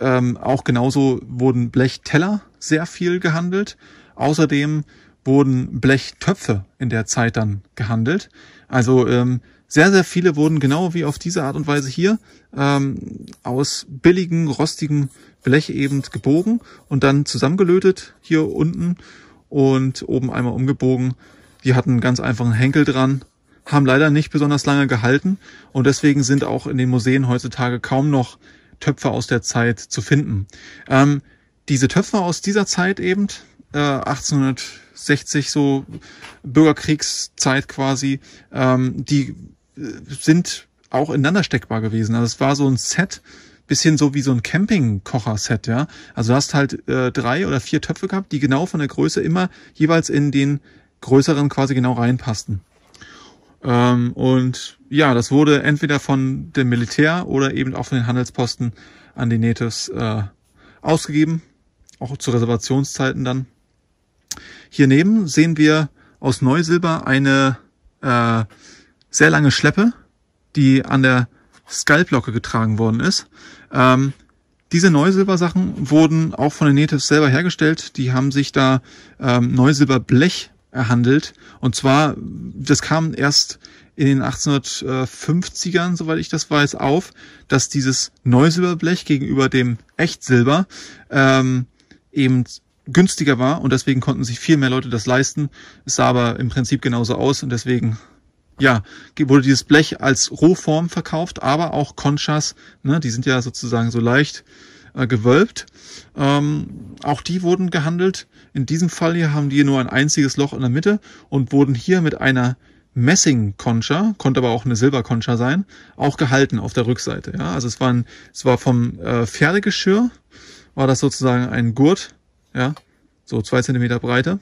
[SPEAKER 1] Ähm, auch genauso wurden Blechteller sehr viel gehandelt. Außerdem wurden Blechtöpfe in der Zeit dann gehandelt. Also ähm, sehr, sehr viele wurden genau wie auf diese Art und Weise hier ähm, aus billigen, rostigen Blech eben gebogen und dann zusammengelötet hier unten und oben einmal umgebogen. Die hatten einen ganz einfachen Henkel dran haben leider nicht besonders lange gehalten und deswegen sind auch in den Museen heutzutage kaum noch Töpfe aus der Zeit zu finden. Ähm, diese Töpfe aus dieser Zeit eben, äh, 1860 so Bürgerkriegszeit quasi, ähm, die äh, sind auch ineinander steckbar gewesen. Also es war so ein Set, bisschen so wie so ein Campingkocher-Set, ja. Also du hast halt äh, drei oder vier Töpfe gehabt, die genau von der Größe immer jeweils in den größeren quasi genau reinpassten. Ähm, und ja, das wurde entweder von dem Militär oder eben auch von den Handelsposten an die Natives äh, ausgegeben, auch zu Reservationszeiten dann. Hier neben sehen wir aus Neusilber eine äh, sehr lange Schleppe, die an der Skullglocke getragen worden ist. Ähm, diese Neusilbersachen wurden auch von den Natives selber hergestellt. Die haben sich da ähm, Neusilberblech handelt. Und zwar, das kam erst in den 1850ern, soweit ich das weiß, auf, dass dieses Neusilberblech gegenüber dem Echtsilber ähm, eben günstiger war und deswegen konnten sich viel mehr Leute das leisten. Es sah aber im Prinzip genauso aus und deswegen ja, wurde dieses Blech als Rohform verkauft, aber auch Conchas, ne, die sind ja sozusagen so leicht äh, gewölbt. Ähm, auch die wurden gehandelt in diesem Fall hier haben die nur ein einziges Loch in der Mitte und wurden hier mit einer Messing-Concha, konnte aber auch eine Silber-Concha sein, auch gehalten auf der Rückseite. Ja? Also es, war ein, es war vom äh, Pferdegeschirr, war das sozusagen ein Gurt, ja, so zwei Zentimeter Breite.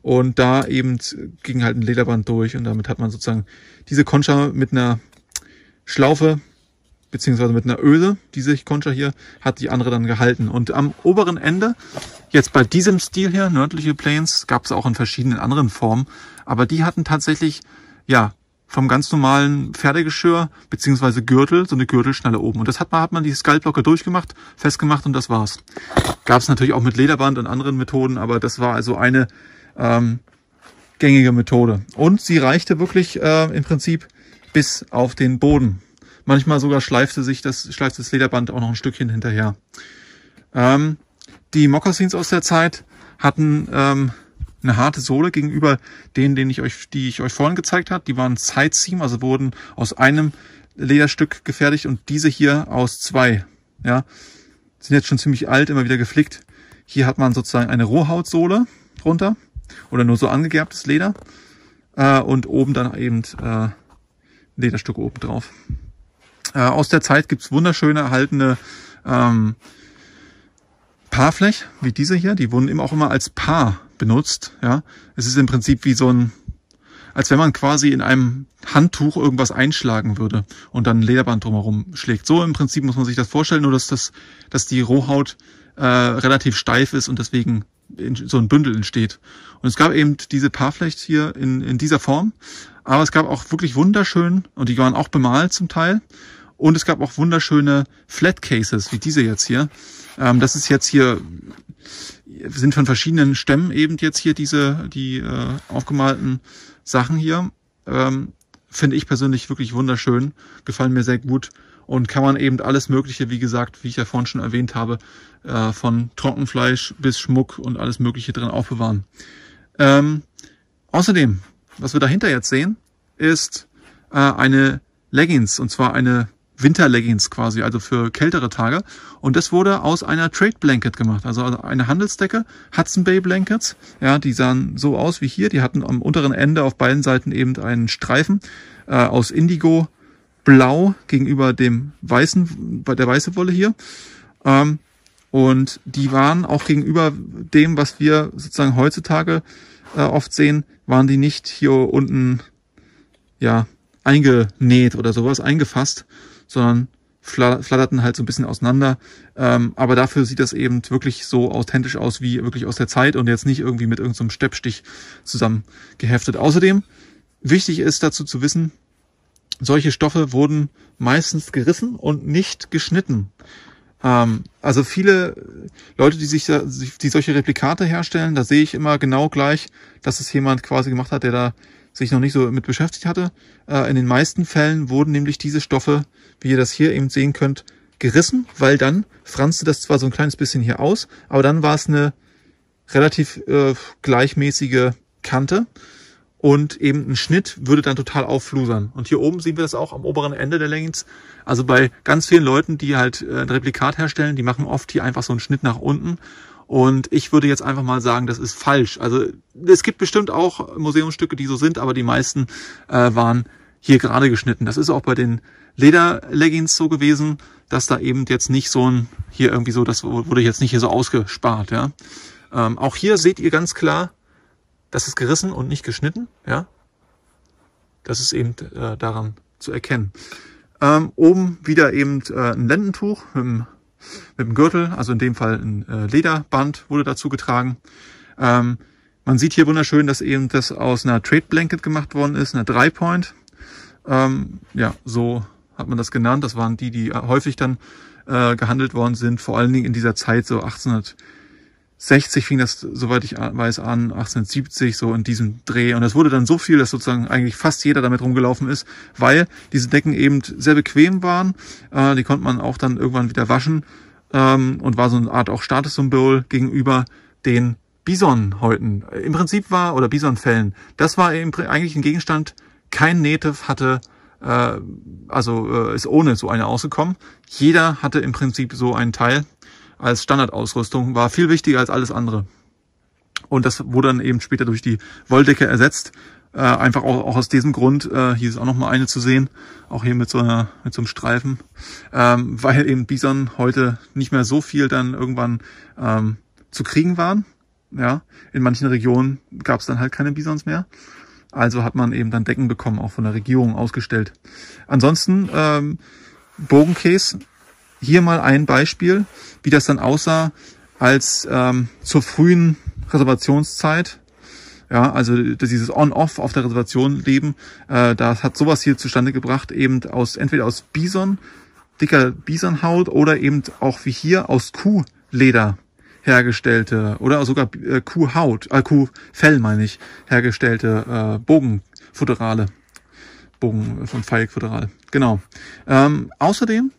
[SPEAKER 1] Und da eben ging halt ein Lederband durch und damit hat man sozusagen diese Concha mit einer Schlaufe beziehungsweise mit einer Öse, die sich Concha hier hat, die andere dann gehalten. Und am oberen Ende, jetzt bei diesem Stil hier, nördliche Plains, gab es auch in verschiedenen anderen Formen, aber die hatten tatsächlich, ja, vom ganz normalen Pferdegeschirr beziehungsweise Gürtel, so eine Gürtelschnalle oben. Und das hat man, hat man die Skullblocke durchgemacht, festgemacht und das war's. Gab es natürlich auch mit Lederband und anderen Methoden, aber das war also eine ähm, gängige Methode. Und sie reichte wirklich äh, im Prinzip bis auf den Boden. Manchmal sogar schleifte sich das, schleifte das Lederband auch noch ein Stückchen hinterher. Ähm, die Mokassins aus der Zeit hatten ähm, eine harte Sohle gegenüber denen, denen ich euch, die ich euch vorhin gezeigt habe. Die waren Side Seam, also wurden aus einem Lederstück gefertigt und diese hier aus zwei. Ja, sind jetzt schon ziemlich alt, immer wieder geflickt. Hier hat man sozusagen eine Rohhautsohle drunter oder nur so angegerbtes Leder äh, und oben dann eben äh, Lederstücke oben drauf. Äh, aus der Zeit gibt's wunderschöne erhaltene ähm, Paarfläche, wie diese hier. Die wurden eben auch immer als Paar benutzt. Ja, Es ist im Prinzip wie so ein, als wenn man quasi in einem Handtuch irgendwas einschlagen würde und dann ein Lederband drumherum schlägt. So im Prinzip muss man sich das vorstellen, nur dass, das, dass die Rohhaut äh, relativ steif ist und deswegen so ein Bündel entsteht. Und es gab eben diese Paarflecht hier in, in dieser Form, aber es gab auch wirklich wunderschön, und die waren auch bemalt zum Teil, und es gab auch wunderschöne Flat Cases, wie diese jetzt hier. Ähm, das ist jetzt hier, sind von verschiedenen Stämmen eben jetzt hier diese, die äh, aufgemalten Sachen hier. Ähm, Finde ich persönlich wirklich wunderschön, gefallen mir sehr gut und kann man eben alles Mögliche, wie gesagt, wie ich ja vorhin schon erwähnt habe, äh, von Trockenfleisch bis Schmuck und alles Mögliche drin aufbewahren. Ähm, außerdem, was wir dahinter jetzt sehen, ist äh, eine Leggings und zwar eine Winterleggings quasi, also für kältere Tage. Und das wurde aus einer Trade Blanket gemacht, also, also eine Handelsdecke, Hudson Bay Blankets. Ja, die sahen so aus wie hier. Die hatten am unteren Ende auf beiden Seiten eben einen Streifen äh, aus Indigo Blau gegenüber dem weißen, bei der weiße Wolle hier. Ähm, und die waren auch gegenüber dem, was wir sozusagen heutzutage äh, oft sehen, waren die nicht hier unten ja eingenäht oder sowas, eingefasst, sondern flatterten halt so ein bisschen auseinander. Ähm, aber dafür sieht das eben wirklich so authentisch aus wie wirklich aus der Zeit und jetzt nicht irgendwie mit irgendeinem so Steppstich zusammengeheftet. Außerdem wichtig ist dazu zu wissen, solche Stoffe wurden meistens gerissen und nicht geschnitten. Ähm, also viele Leute, die sich da, die solche Replikate herstellen, da sehe ich immer genau gleich, dass es jemand quasi gemacht hat, der da sich noch nicht so mit beschäftigt hatte. Äh, in den meisten Fällen wurden nämlich diese Stoffe, wie ihr das hier eben sehen könnt, gerissen, weil dann franzte das zwar so ein kleines bisschen hier aus, aber dann war es eine relativ äh, gleichmäßige Kante und eben ein Schnitt würde dann total aufflusern. Und hier oben sehen wir das auch am oberen Ende der Leggings. Also bei ganz vielen Leuten, die halt äh, ein Replikat herstellen, die machen oft hier einfach so einen Schnitt nach unten und ich würde jetzt einfach mal sagen, das ist falsch. Also es gibt bestimmt auch Museumsstücke, die so sind, aber die meisten äh, waren hier gerade geschnitten. Das ist auch bei den Lederleggings so gewesen, dass da eben jetzt nicht so ein, hier irgendwie so, das wurde jetzt nicht hier so ausgespart, ja. Ähm, auch hier seht ihr ganz klar, das ist gerissen und nicht geschnitten, ja. Das ist eben äh, daran zu erkennen. Ähm, oben wieder eben äh, ein Lendentuch mit einem mit dem Gürtel, also in dem Fall ein äh, Lederband wurde dazu getragen. Ähm, man sieht hier wunderschön, dass eben das aus einer Trade Blanket gemacht worden ist, einer 3-Point. Ähm, ja, so hat man das genannt. Das waren die, die häufig dann äh, gehandelt worden sind, vor allen Dingen in dieser Zeit so 1800 60 fing das, soweit ich weiß, an, 1870, so in diesem Dreh. Und das wurde dann so viel, dass sozusagen eigentlich fast jeder damit rumgelaufen ist, weil diese Decken eben sehr bequem waren. Äh, die konnte man auch dann irgendwann wieder waschen ähm, und war so eine Art auch Statussymbol gegenüber den Bisonhäuten. Im Prinzip war, oder Bisonfällen, das war eigentlich ein Gegenstand, kein Native hatte äh, also äh, ist ohne so eine ausgekommen. Jeder hatte im Prinzip so einen Teil, als Standardausrüstung, war viel wichtiger als alles andere. Und das wurde dann eben später durch die Wolldecke ersetzt. Äh, einfach auch, auch, aus diesem Grund, äh, hier ist auch nochmal eine zu sehen, auch hier mit so, einer, mit so einem Streifen, ähm, weil eben Bison heute nicht mehr so viel dann irgendwann ähm, zu kriegen waren. Ja, in manchen Regionen gab es dann halt keine Bisons mehr. Also hat man eben dann Decken bekommen, auch von der Regierung ausgestellt. Ansonsten ähm, Bogenkäse hier mal ein Beispiel, wie das dann aussah als ähm, zur frühen Reservationszeit. Ja, also dieses On-Off auf der Reservation leben, äh, das hat sowas hier zustande gebracht, eben aus entweder aus Bison, dicker Bisonhaut oder eben auch wie hier aus Kuhleder hergestellte oder sogar äh, Kuhhaut, äh, Kuhfell meine ich, hergestellte äh, Bogenfutterale. Bogen äh, von Feigfutterale. Genau. Ähm, außerdem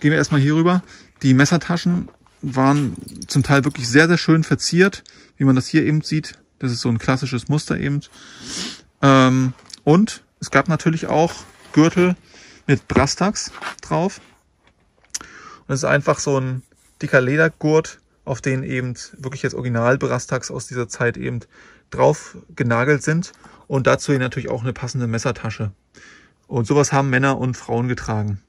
[SPEAKER 1] Gehen wir erstmal hier rüber. Die Messertaschen waren zum Teil wirklich sehr, sehr schön verziert, wie man das hier eben sieht. Das ist so ein klassisches Muster eben. Ähm, und es gab natürlich auch Gürtel mit Brastax drauf. Und es ist einfach so ein dicker Ledergurt, auf den eben wirklich jetzt Original Brastax aus dieser Zeit eben drauf genagelt sind. Und dazu natürlich auch eine passende Messertasche. Und sowas haben Männer und Frauen getragen.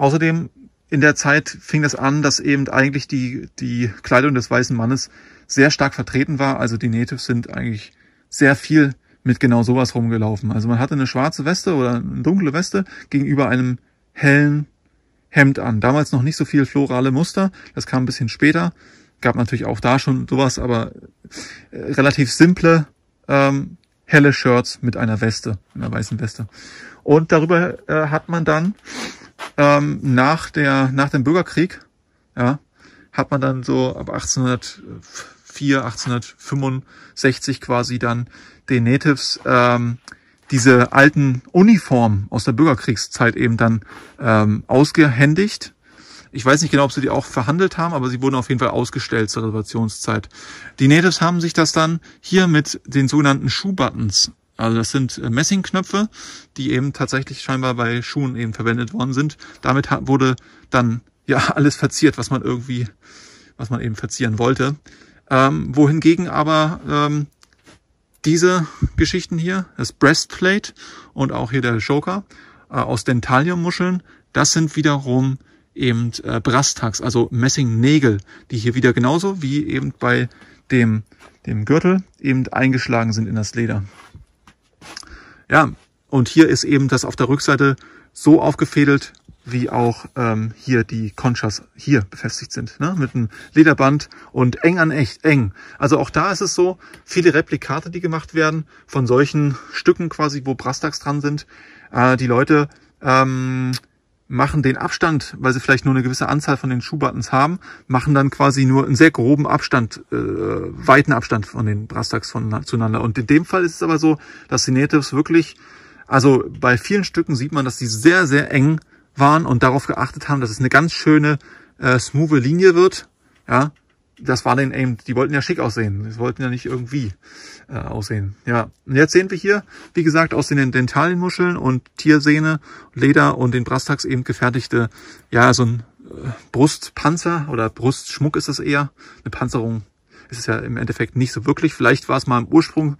[SPEAKER 1] Außerdem in der Zeit fing das an, dass eben eigentlich die, die Kleidung des weißen Mannes sehr stark vertreten war. Also die Natives sind eigentlich sehr viel mit genau sowas rumgelaufen. Also man hatte eine schwarze Weste oder eine dunkle Weste gegenüber einem hellen Hemd an. Damals noch nicht so viel florale Muster. Das kam ein bisschen später. Gab natürlich auch da schon sowas, aber äh, relativ simple ähm, helle Shirts mit einer Weste, einer weißen Weste. Und darüber äh, hat man dann ähm, nach, der, nach dem Bürgerkrieg, ja, hat man dann so ab 1804, 1865 quasi dann den Natives ähm, diese alten Uniformen aus der Bürgerkriegszeit eben dann ähm, ausgehändigt. Ich weiß nicht genau, ob sie die auch verhandelt haben, aber sie wurden auf jeden Fall ausgestellt zur Reservationszeit. Die Natives haben sich das dann hier mit den sogenannten Schuhbuttons also das sind äh, Messingknöpfe, die eben tatsächlich scheinbar bei Schuhen eben verwendet worden sind. Damit wurde dann ja alles verziert, was man irgendwie, was man eben verzieren wollte. Ähm, wohingegen aber ähm, diese Geschichten hier, das Breastplate und auch hier der Joker äh, aus Dentaliummuscheln, das sind wiederum eben äh, Brastax, also Messingnägel, die hier wieder genauso wie eben bei dem, dem Gürtel eben eingeschlagen sind in das Leder. Ja, und hier ist eben das auf der Rückseite so aufgefädelt, wie auch ähm, hier die Conchas hier befestigt sind, ne? mit einem Lederband und eng an echt, eng. Also auch da ist es so, viele Replikate, die gemacht werden, von solchen Stücken quasi, wo Brastags dran sind, äh, die Leute ähm, machen den Abstand, weil sie vielleicht nur eine gewisse Anzahl von den Schuhbuttons haben, machen dann quasi nur einen sehr groben Abstand, äh, weiten Abstand von den Brastacks zueinander. Und in dem Fall ist es aber so, dass die Natives wirklich, also bei vielen Stücken sieht man, dass die sehr, sehr eng waren und darauf geachtet haben, dass es eine ganz schöne, äh, smooth Linie wird. Ja, das war denn eben, die wollten ja schick aussehen. Die wollten ja nicht irgendwie äh, aussehen. Ja, und jetzt sehen wir hier, wie gesagt, aus den Dentalienmuscheln und Tiersehne, Leder und den Brastax eben gefertigte, ja, so ein äh, Brustpanzer oder Brustschmuck ist es eher. Eine Panzerung ist es ja im Endeffekt nicht so wirklich. Vielleicht war es mal im Ursprung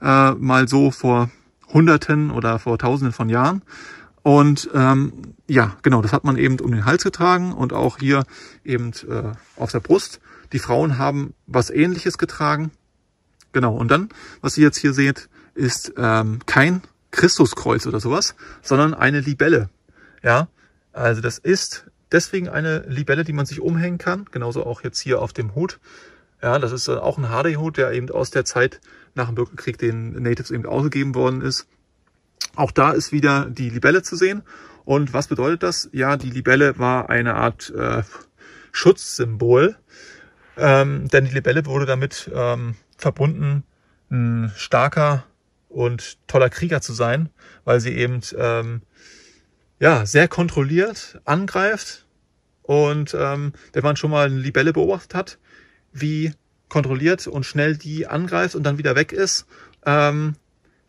[SPEAKER 1] äh, mal so vor Hunderten oder vor Tausenden von Jahren. Und ähm, ja, genau, das hat man eben um den Hals getragen und auch hier eben äh, auf der Brust. Die Frauen haben was ähnliches getragen. Genau, und dann, was ihr jetzt hier seht, ist ähm, kein Christuskreuz oder sowas, sondern eine Libelle. Ja, also das ist deswegen eine Libelle, die man sich umhängen kann. Genauso auch jetzt hier auf dem Hut. Ja, das ist äh, auch ein Hardy-Hut, der eben aus der Zeit nach dem Bürgerkrieg den Natives eben ausgegeben worden ist. Auch da ist wieder die Libelle zu sehen. Und was bedeutet das? Ja, die Libelle war eine Art äh, Schutzsymbol ähm, denn die Libelle wurde damit ähm, verbunden, ein starker und toller Krieger zu sein, weil sie eben ähm, ja sehr kontrolliert angreift. Und ähm, wenn man schon mal eine Libelle beobachtet hat, wie kontrolliert und schnell die angreift und dann wieder weg ist, ähm,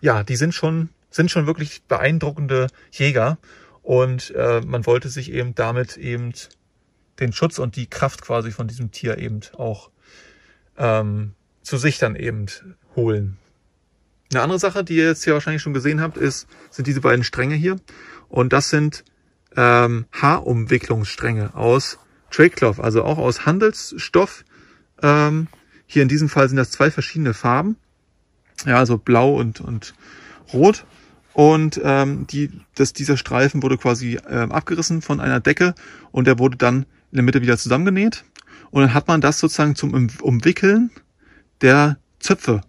[SPEAKER 1] ja, die sind schon sind schon wirklich beeindruckende Jäger. Und äh, man wollte sich eben damit eben den Schutz und die Kraft quasi von diesem Tier eben auch ähm, zu sich dann eben holen. Eine andere Sache, die ihr jetzt hier wahrscheinlich schon gesehen habt, ist, sind diese beiden Stränge hier. Und das sind ähm, Haarumwicklungsstränge aus Trade also auch aus Handelsstoff. Ähm, hier in diesem Fall sind das zwei verschiedene Farben. Ja, also blau und, und rot. Und ähm, die, das, dieser Streifen wurde quasi ähm, abgerissen von einer Decke und der wurde dann in der Mitte wieder zusammengenäht. Und dann hat man das sozusagen zum Umwickeln der Zöpfe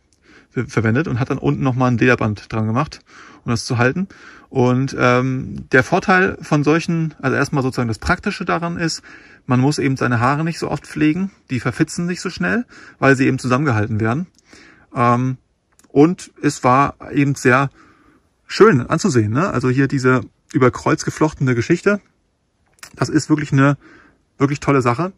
[SPEAKER 1] verwendet und hat dann unten nochmal ein Lederband dran gemacht, um das zu halten. Und ähm, der Vorteil von solchen, also erstmal sozusagen das Praktische daran ist, man muss eben seine Haare nicht so oft pflegen, die verfitzen nicht so schnell, weil sie eben zusammengehalten werden. Ähm, und es war eben sehr schön anzusehen. Ne? Also hier diese über Kreuz geflochtene Geschichte, das ist wirklich eine wirklich tolle Sache.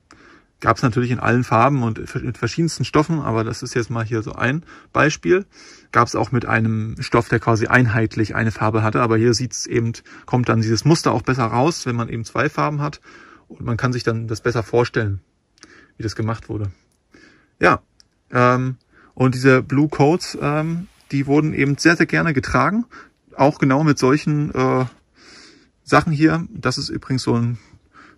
[SPEAKER 1] Gab es natürlich in allen Farben und mit verschiedensten Stoffen, aber das ist jetzt mal hier so ein Beispiel. Gab es auch mit einem Stoff, der quasi einheitlich eine Farbe hatte, aber hier sieht's eben, kommt dann dieses Muster auch besser raus, wenn man eben zwei Farben hat und man kann sich dann das besser vorstellen, wie das gemacht wurde. Ja, ähm, und diese Blue Coats, ähm, die wurden eben sehr, sehr gerne getragen, auch genau mit solchen äh, Sachen hier. Das ist übrigens so ein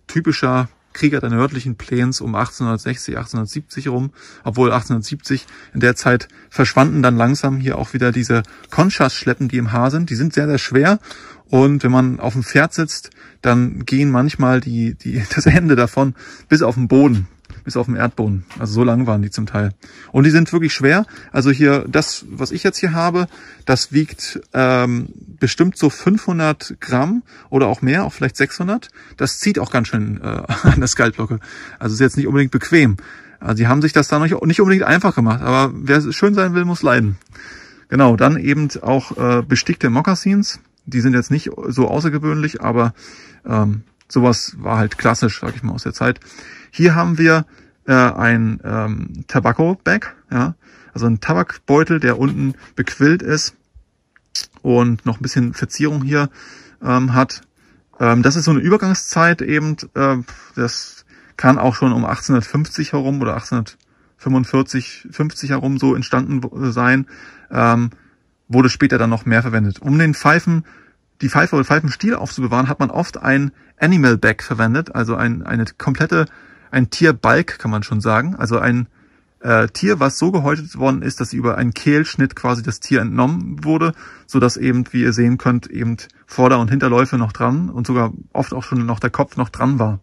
[SPEAKER 1] typischer Krieger der nördlichen Plains um 1860, 1870 rum, obwohl 1870 in der Zeit verschwanden dann langsam hier auch wieder diese Conchas-Schleppen, die im Haar sind. Die sind sehr, sehr schwer und wenn man auf dem Pferd sitzt, dann gehen manchmal die, die, das Ende davon bis auf den Boden bis auf den Erdboden. Also so lang waren die zum Teil. Und die sind wirklich schwer. Also hier, das, was ich jetzt hier habe, das wiegt ähm, bestimmt so 500 Gramm oder auch mehr, auch vielleicht 600. Das zieht auch ganz schön äh, an der Skalplocke. Also ist jetzt nicht unbedingt bequem. Also die haben sich das dann nicht, nicht unbedingt einfach gemacht. Aber wer schön sein will, muss leiden. Genau, dann eben auch äh, bestickte Mokassins. Die sind jetzt nicht so außergewöhnlich, aber ähm, sowas war halt klassisch, sag ich mal, aus der Zeit. Hier haben wir äh, ein ähm, Tobacco-Bag, ja, also ein Tabakbeutel, der unten bequillt ist und noch ein bisschen Verzierung hier ähm, hat. Ähm, das ist so eine Übergangszeit eben. Äh, das kann auch schon um 1850 herum oder 1845, 50 herum so entstanden äh, sein. Ähm, wurde später dann noch mehr verwendet. Um den Pfeifen, die Pfeife oder Pfeifenstiel aufzubewahren, hat man oft ein Animal Bag verwendet, also ein, eine komplette ein Tierbalk, kann man schon sagen. Also ein äh, Tier, was so gehäutet worden ist, dass über einen Kehlschnitt quasi das Tier entnommen wurde, so dass eben, wie ihr sehen könnt, eben Vorder- und Hinterläufe noch dran und sogar oft auch schon noch der Kopf noch dran war.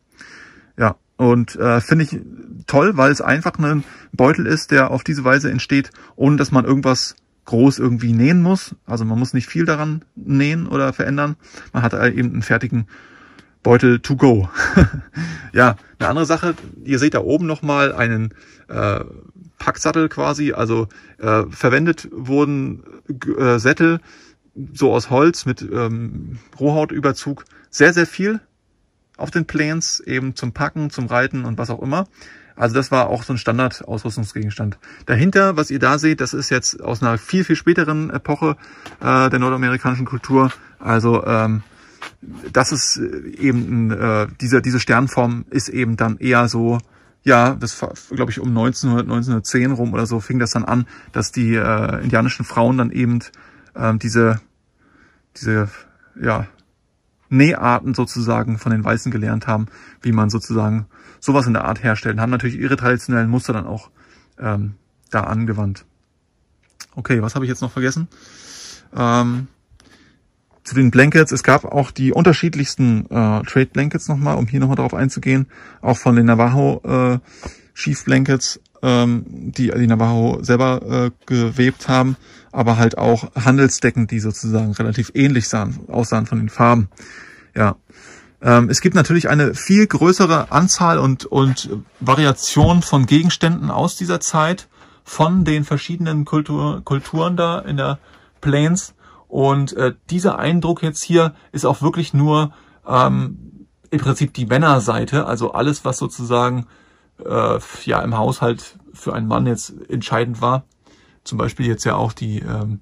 [SPEAKER 1] Ja, und äh, finde ich toll, weil es einfach ein Beutel ist, der auf diese Weise entsteht, ohne dass man irgendwas groß irgendwie nähen muss. Also man muss nicht viel daran nähen oder verändern. Man hat eben einen fertigen Beutel to go. ja, eine andere Sache, ihr seht da oben nochmal einen äh, Packsattel quasi, also äh, verwendet wurden äh, Sättel so aus Holz mit ähm, Rohhautüberzug sehr, sehr viel auf den Plans, eben zum Packen, zum Reiten und was auch immer. Also das war auch so ein Standard-Ausrüstungsgegenstand. Dahinter, was ihr da seht, das ist jetzt aus einer viel, viel späteren Epoche äh, der nordamerikanischen Kultur. Also ähm, das ist äh, eben äh, diese, diese Sternform ist eben dann eher so, ja, das war, glaube ich, um 1900, 1910 rum oder so fing das dann an, dass die äh, indianischen Frauen dann eben äh, diese, diese, ja, Näharten sozusagen von den Weißen gelernt haben, wie man sozusagen sowas in der Art herstellt. Haben natürlich ihre traditionellen Muster dann auch ähm, da angewandt. Okay, was habe ich jetzt noch vergessen? Ähm, zu den Blankets. Es gab auch die unterschiedlichsten äh, Trade Blankets nochmal, um hier nochmal drauf einzugehen, auch von den Navajo äh, Chief Blankets, ähm, die die Navajo selber äh, gewebt haben, aber halt auch Handelsdecken, die sozusagen relativ ähnlich sahen, aussahen von den Farben. Ja. Ähm, es gibt natürlich eine viel größere Anzahl und, und Variation von Gegenständen aus dieser Zeit von den verschiedenen Kultur, Kulturen da in der Plains und äh, dieser Eindruck jetzt hier ist auch wirklich nur ähm, im Prinzip die Männerseite, also alles, was sozusagen äh, ja im Haushalt für einen Mann jetzt entscheidend war. Zum Beispiel jetzt ja auch die, ähm,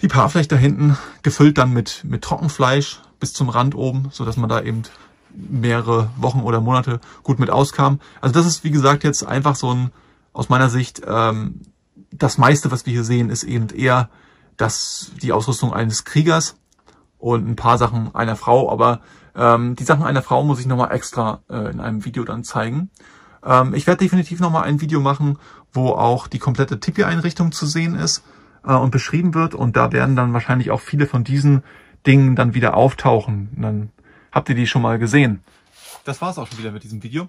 [SPEAKER 1] die Paarfläche da hinten, gefüllt dann mit, mit Trockenfleisch bis zum Rand oben, so dass man da eben mehrere Wochen oder Monate gut mit auskam. Also das ist, wie gesagt, jetzt einfach so ein, aus meiner Sicht, ähm, das meiste, was wir hier sehen, ist eben eher das, die Ausrüstung eines Kriegers und ein paar Sachen einer Frau. Aber ähm, die Sachen einer Frau muss ich nochmal extra äh, in einem Video dann zeigen. Ähm, ich werde definitiv nochmal ein Video machen, wo auch die komplette Tipi-Einrichtung zu sehen ist äh, und beschrieben wird. Und da werden dann wahrscheinlich auch viele von diesen Dingen dann wieder auftauchen. dann habt ihr die schon mal gesehen. Das war's auch schon wieder mit diesem Video.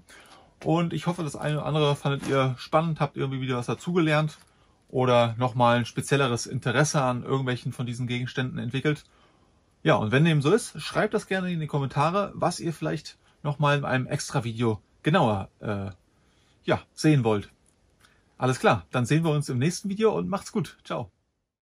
[SPEAKER 1] Und ich hoffe, das eine oder andere fandet ihr spannend, habt irgendwie wieder was dazugelernt oder nochmal ein spezielleres Interesse an irgendwelchen von diesen Gegenständen entwickelt. Ja, und wenn dem so ist, schreibt das gerne in die Kommentare, was ihr vielleicht nochmal in einem extra Video genauer äh, ja, sehen wollt. Alles klar, dann sehen wir uns im nächsten Video und macht's gut. Ciao.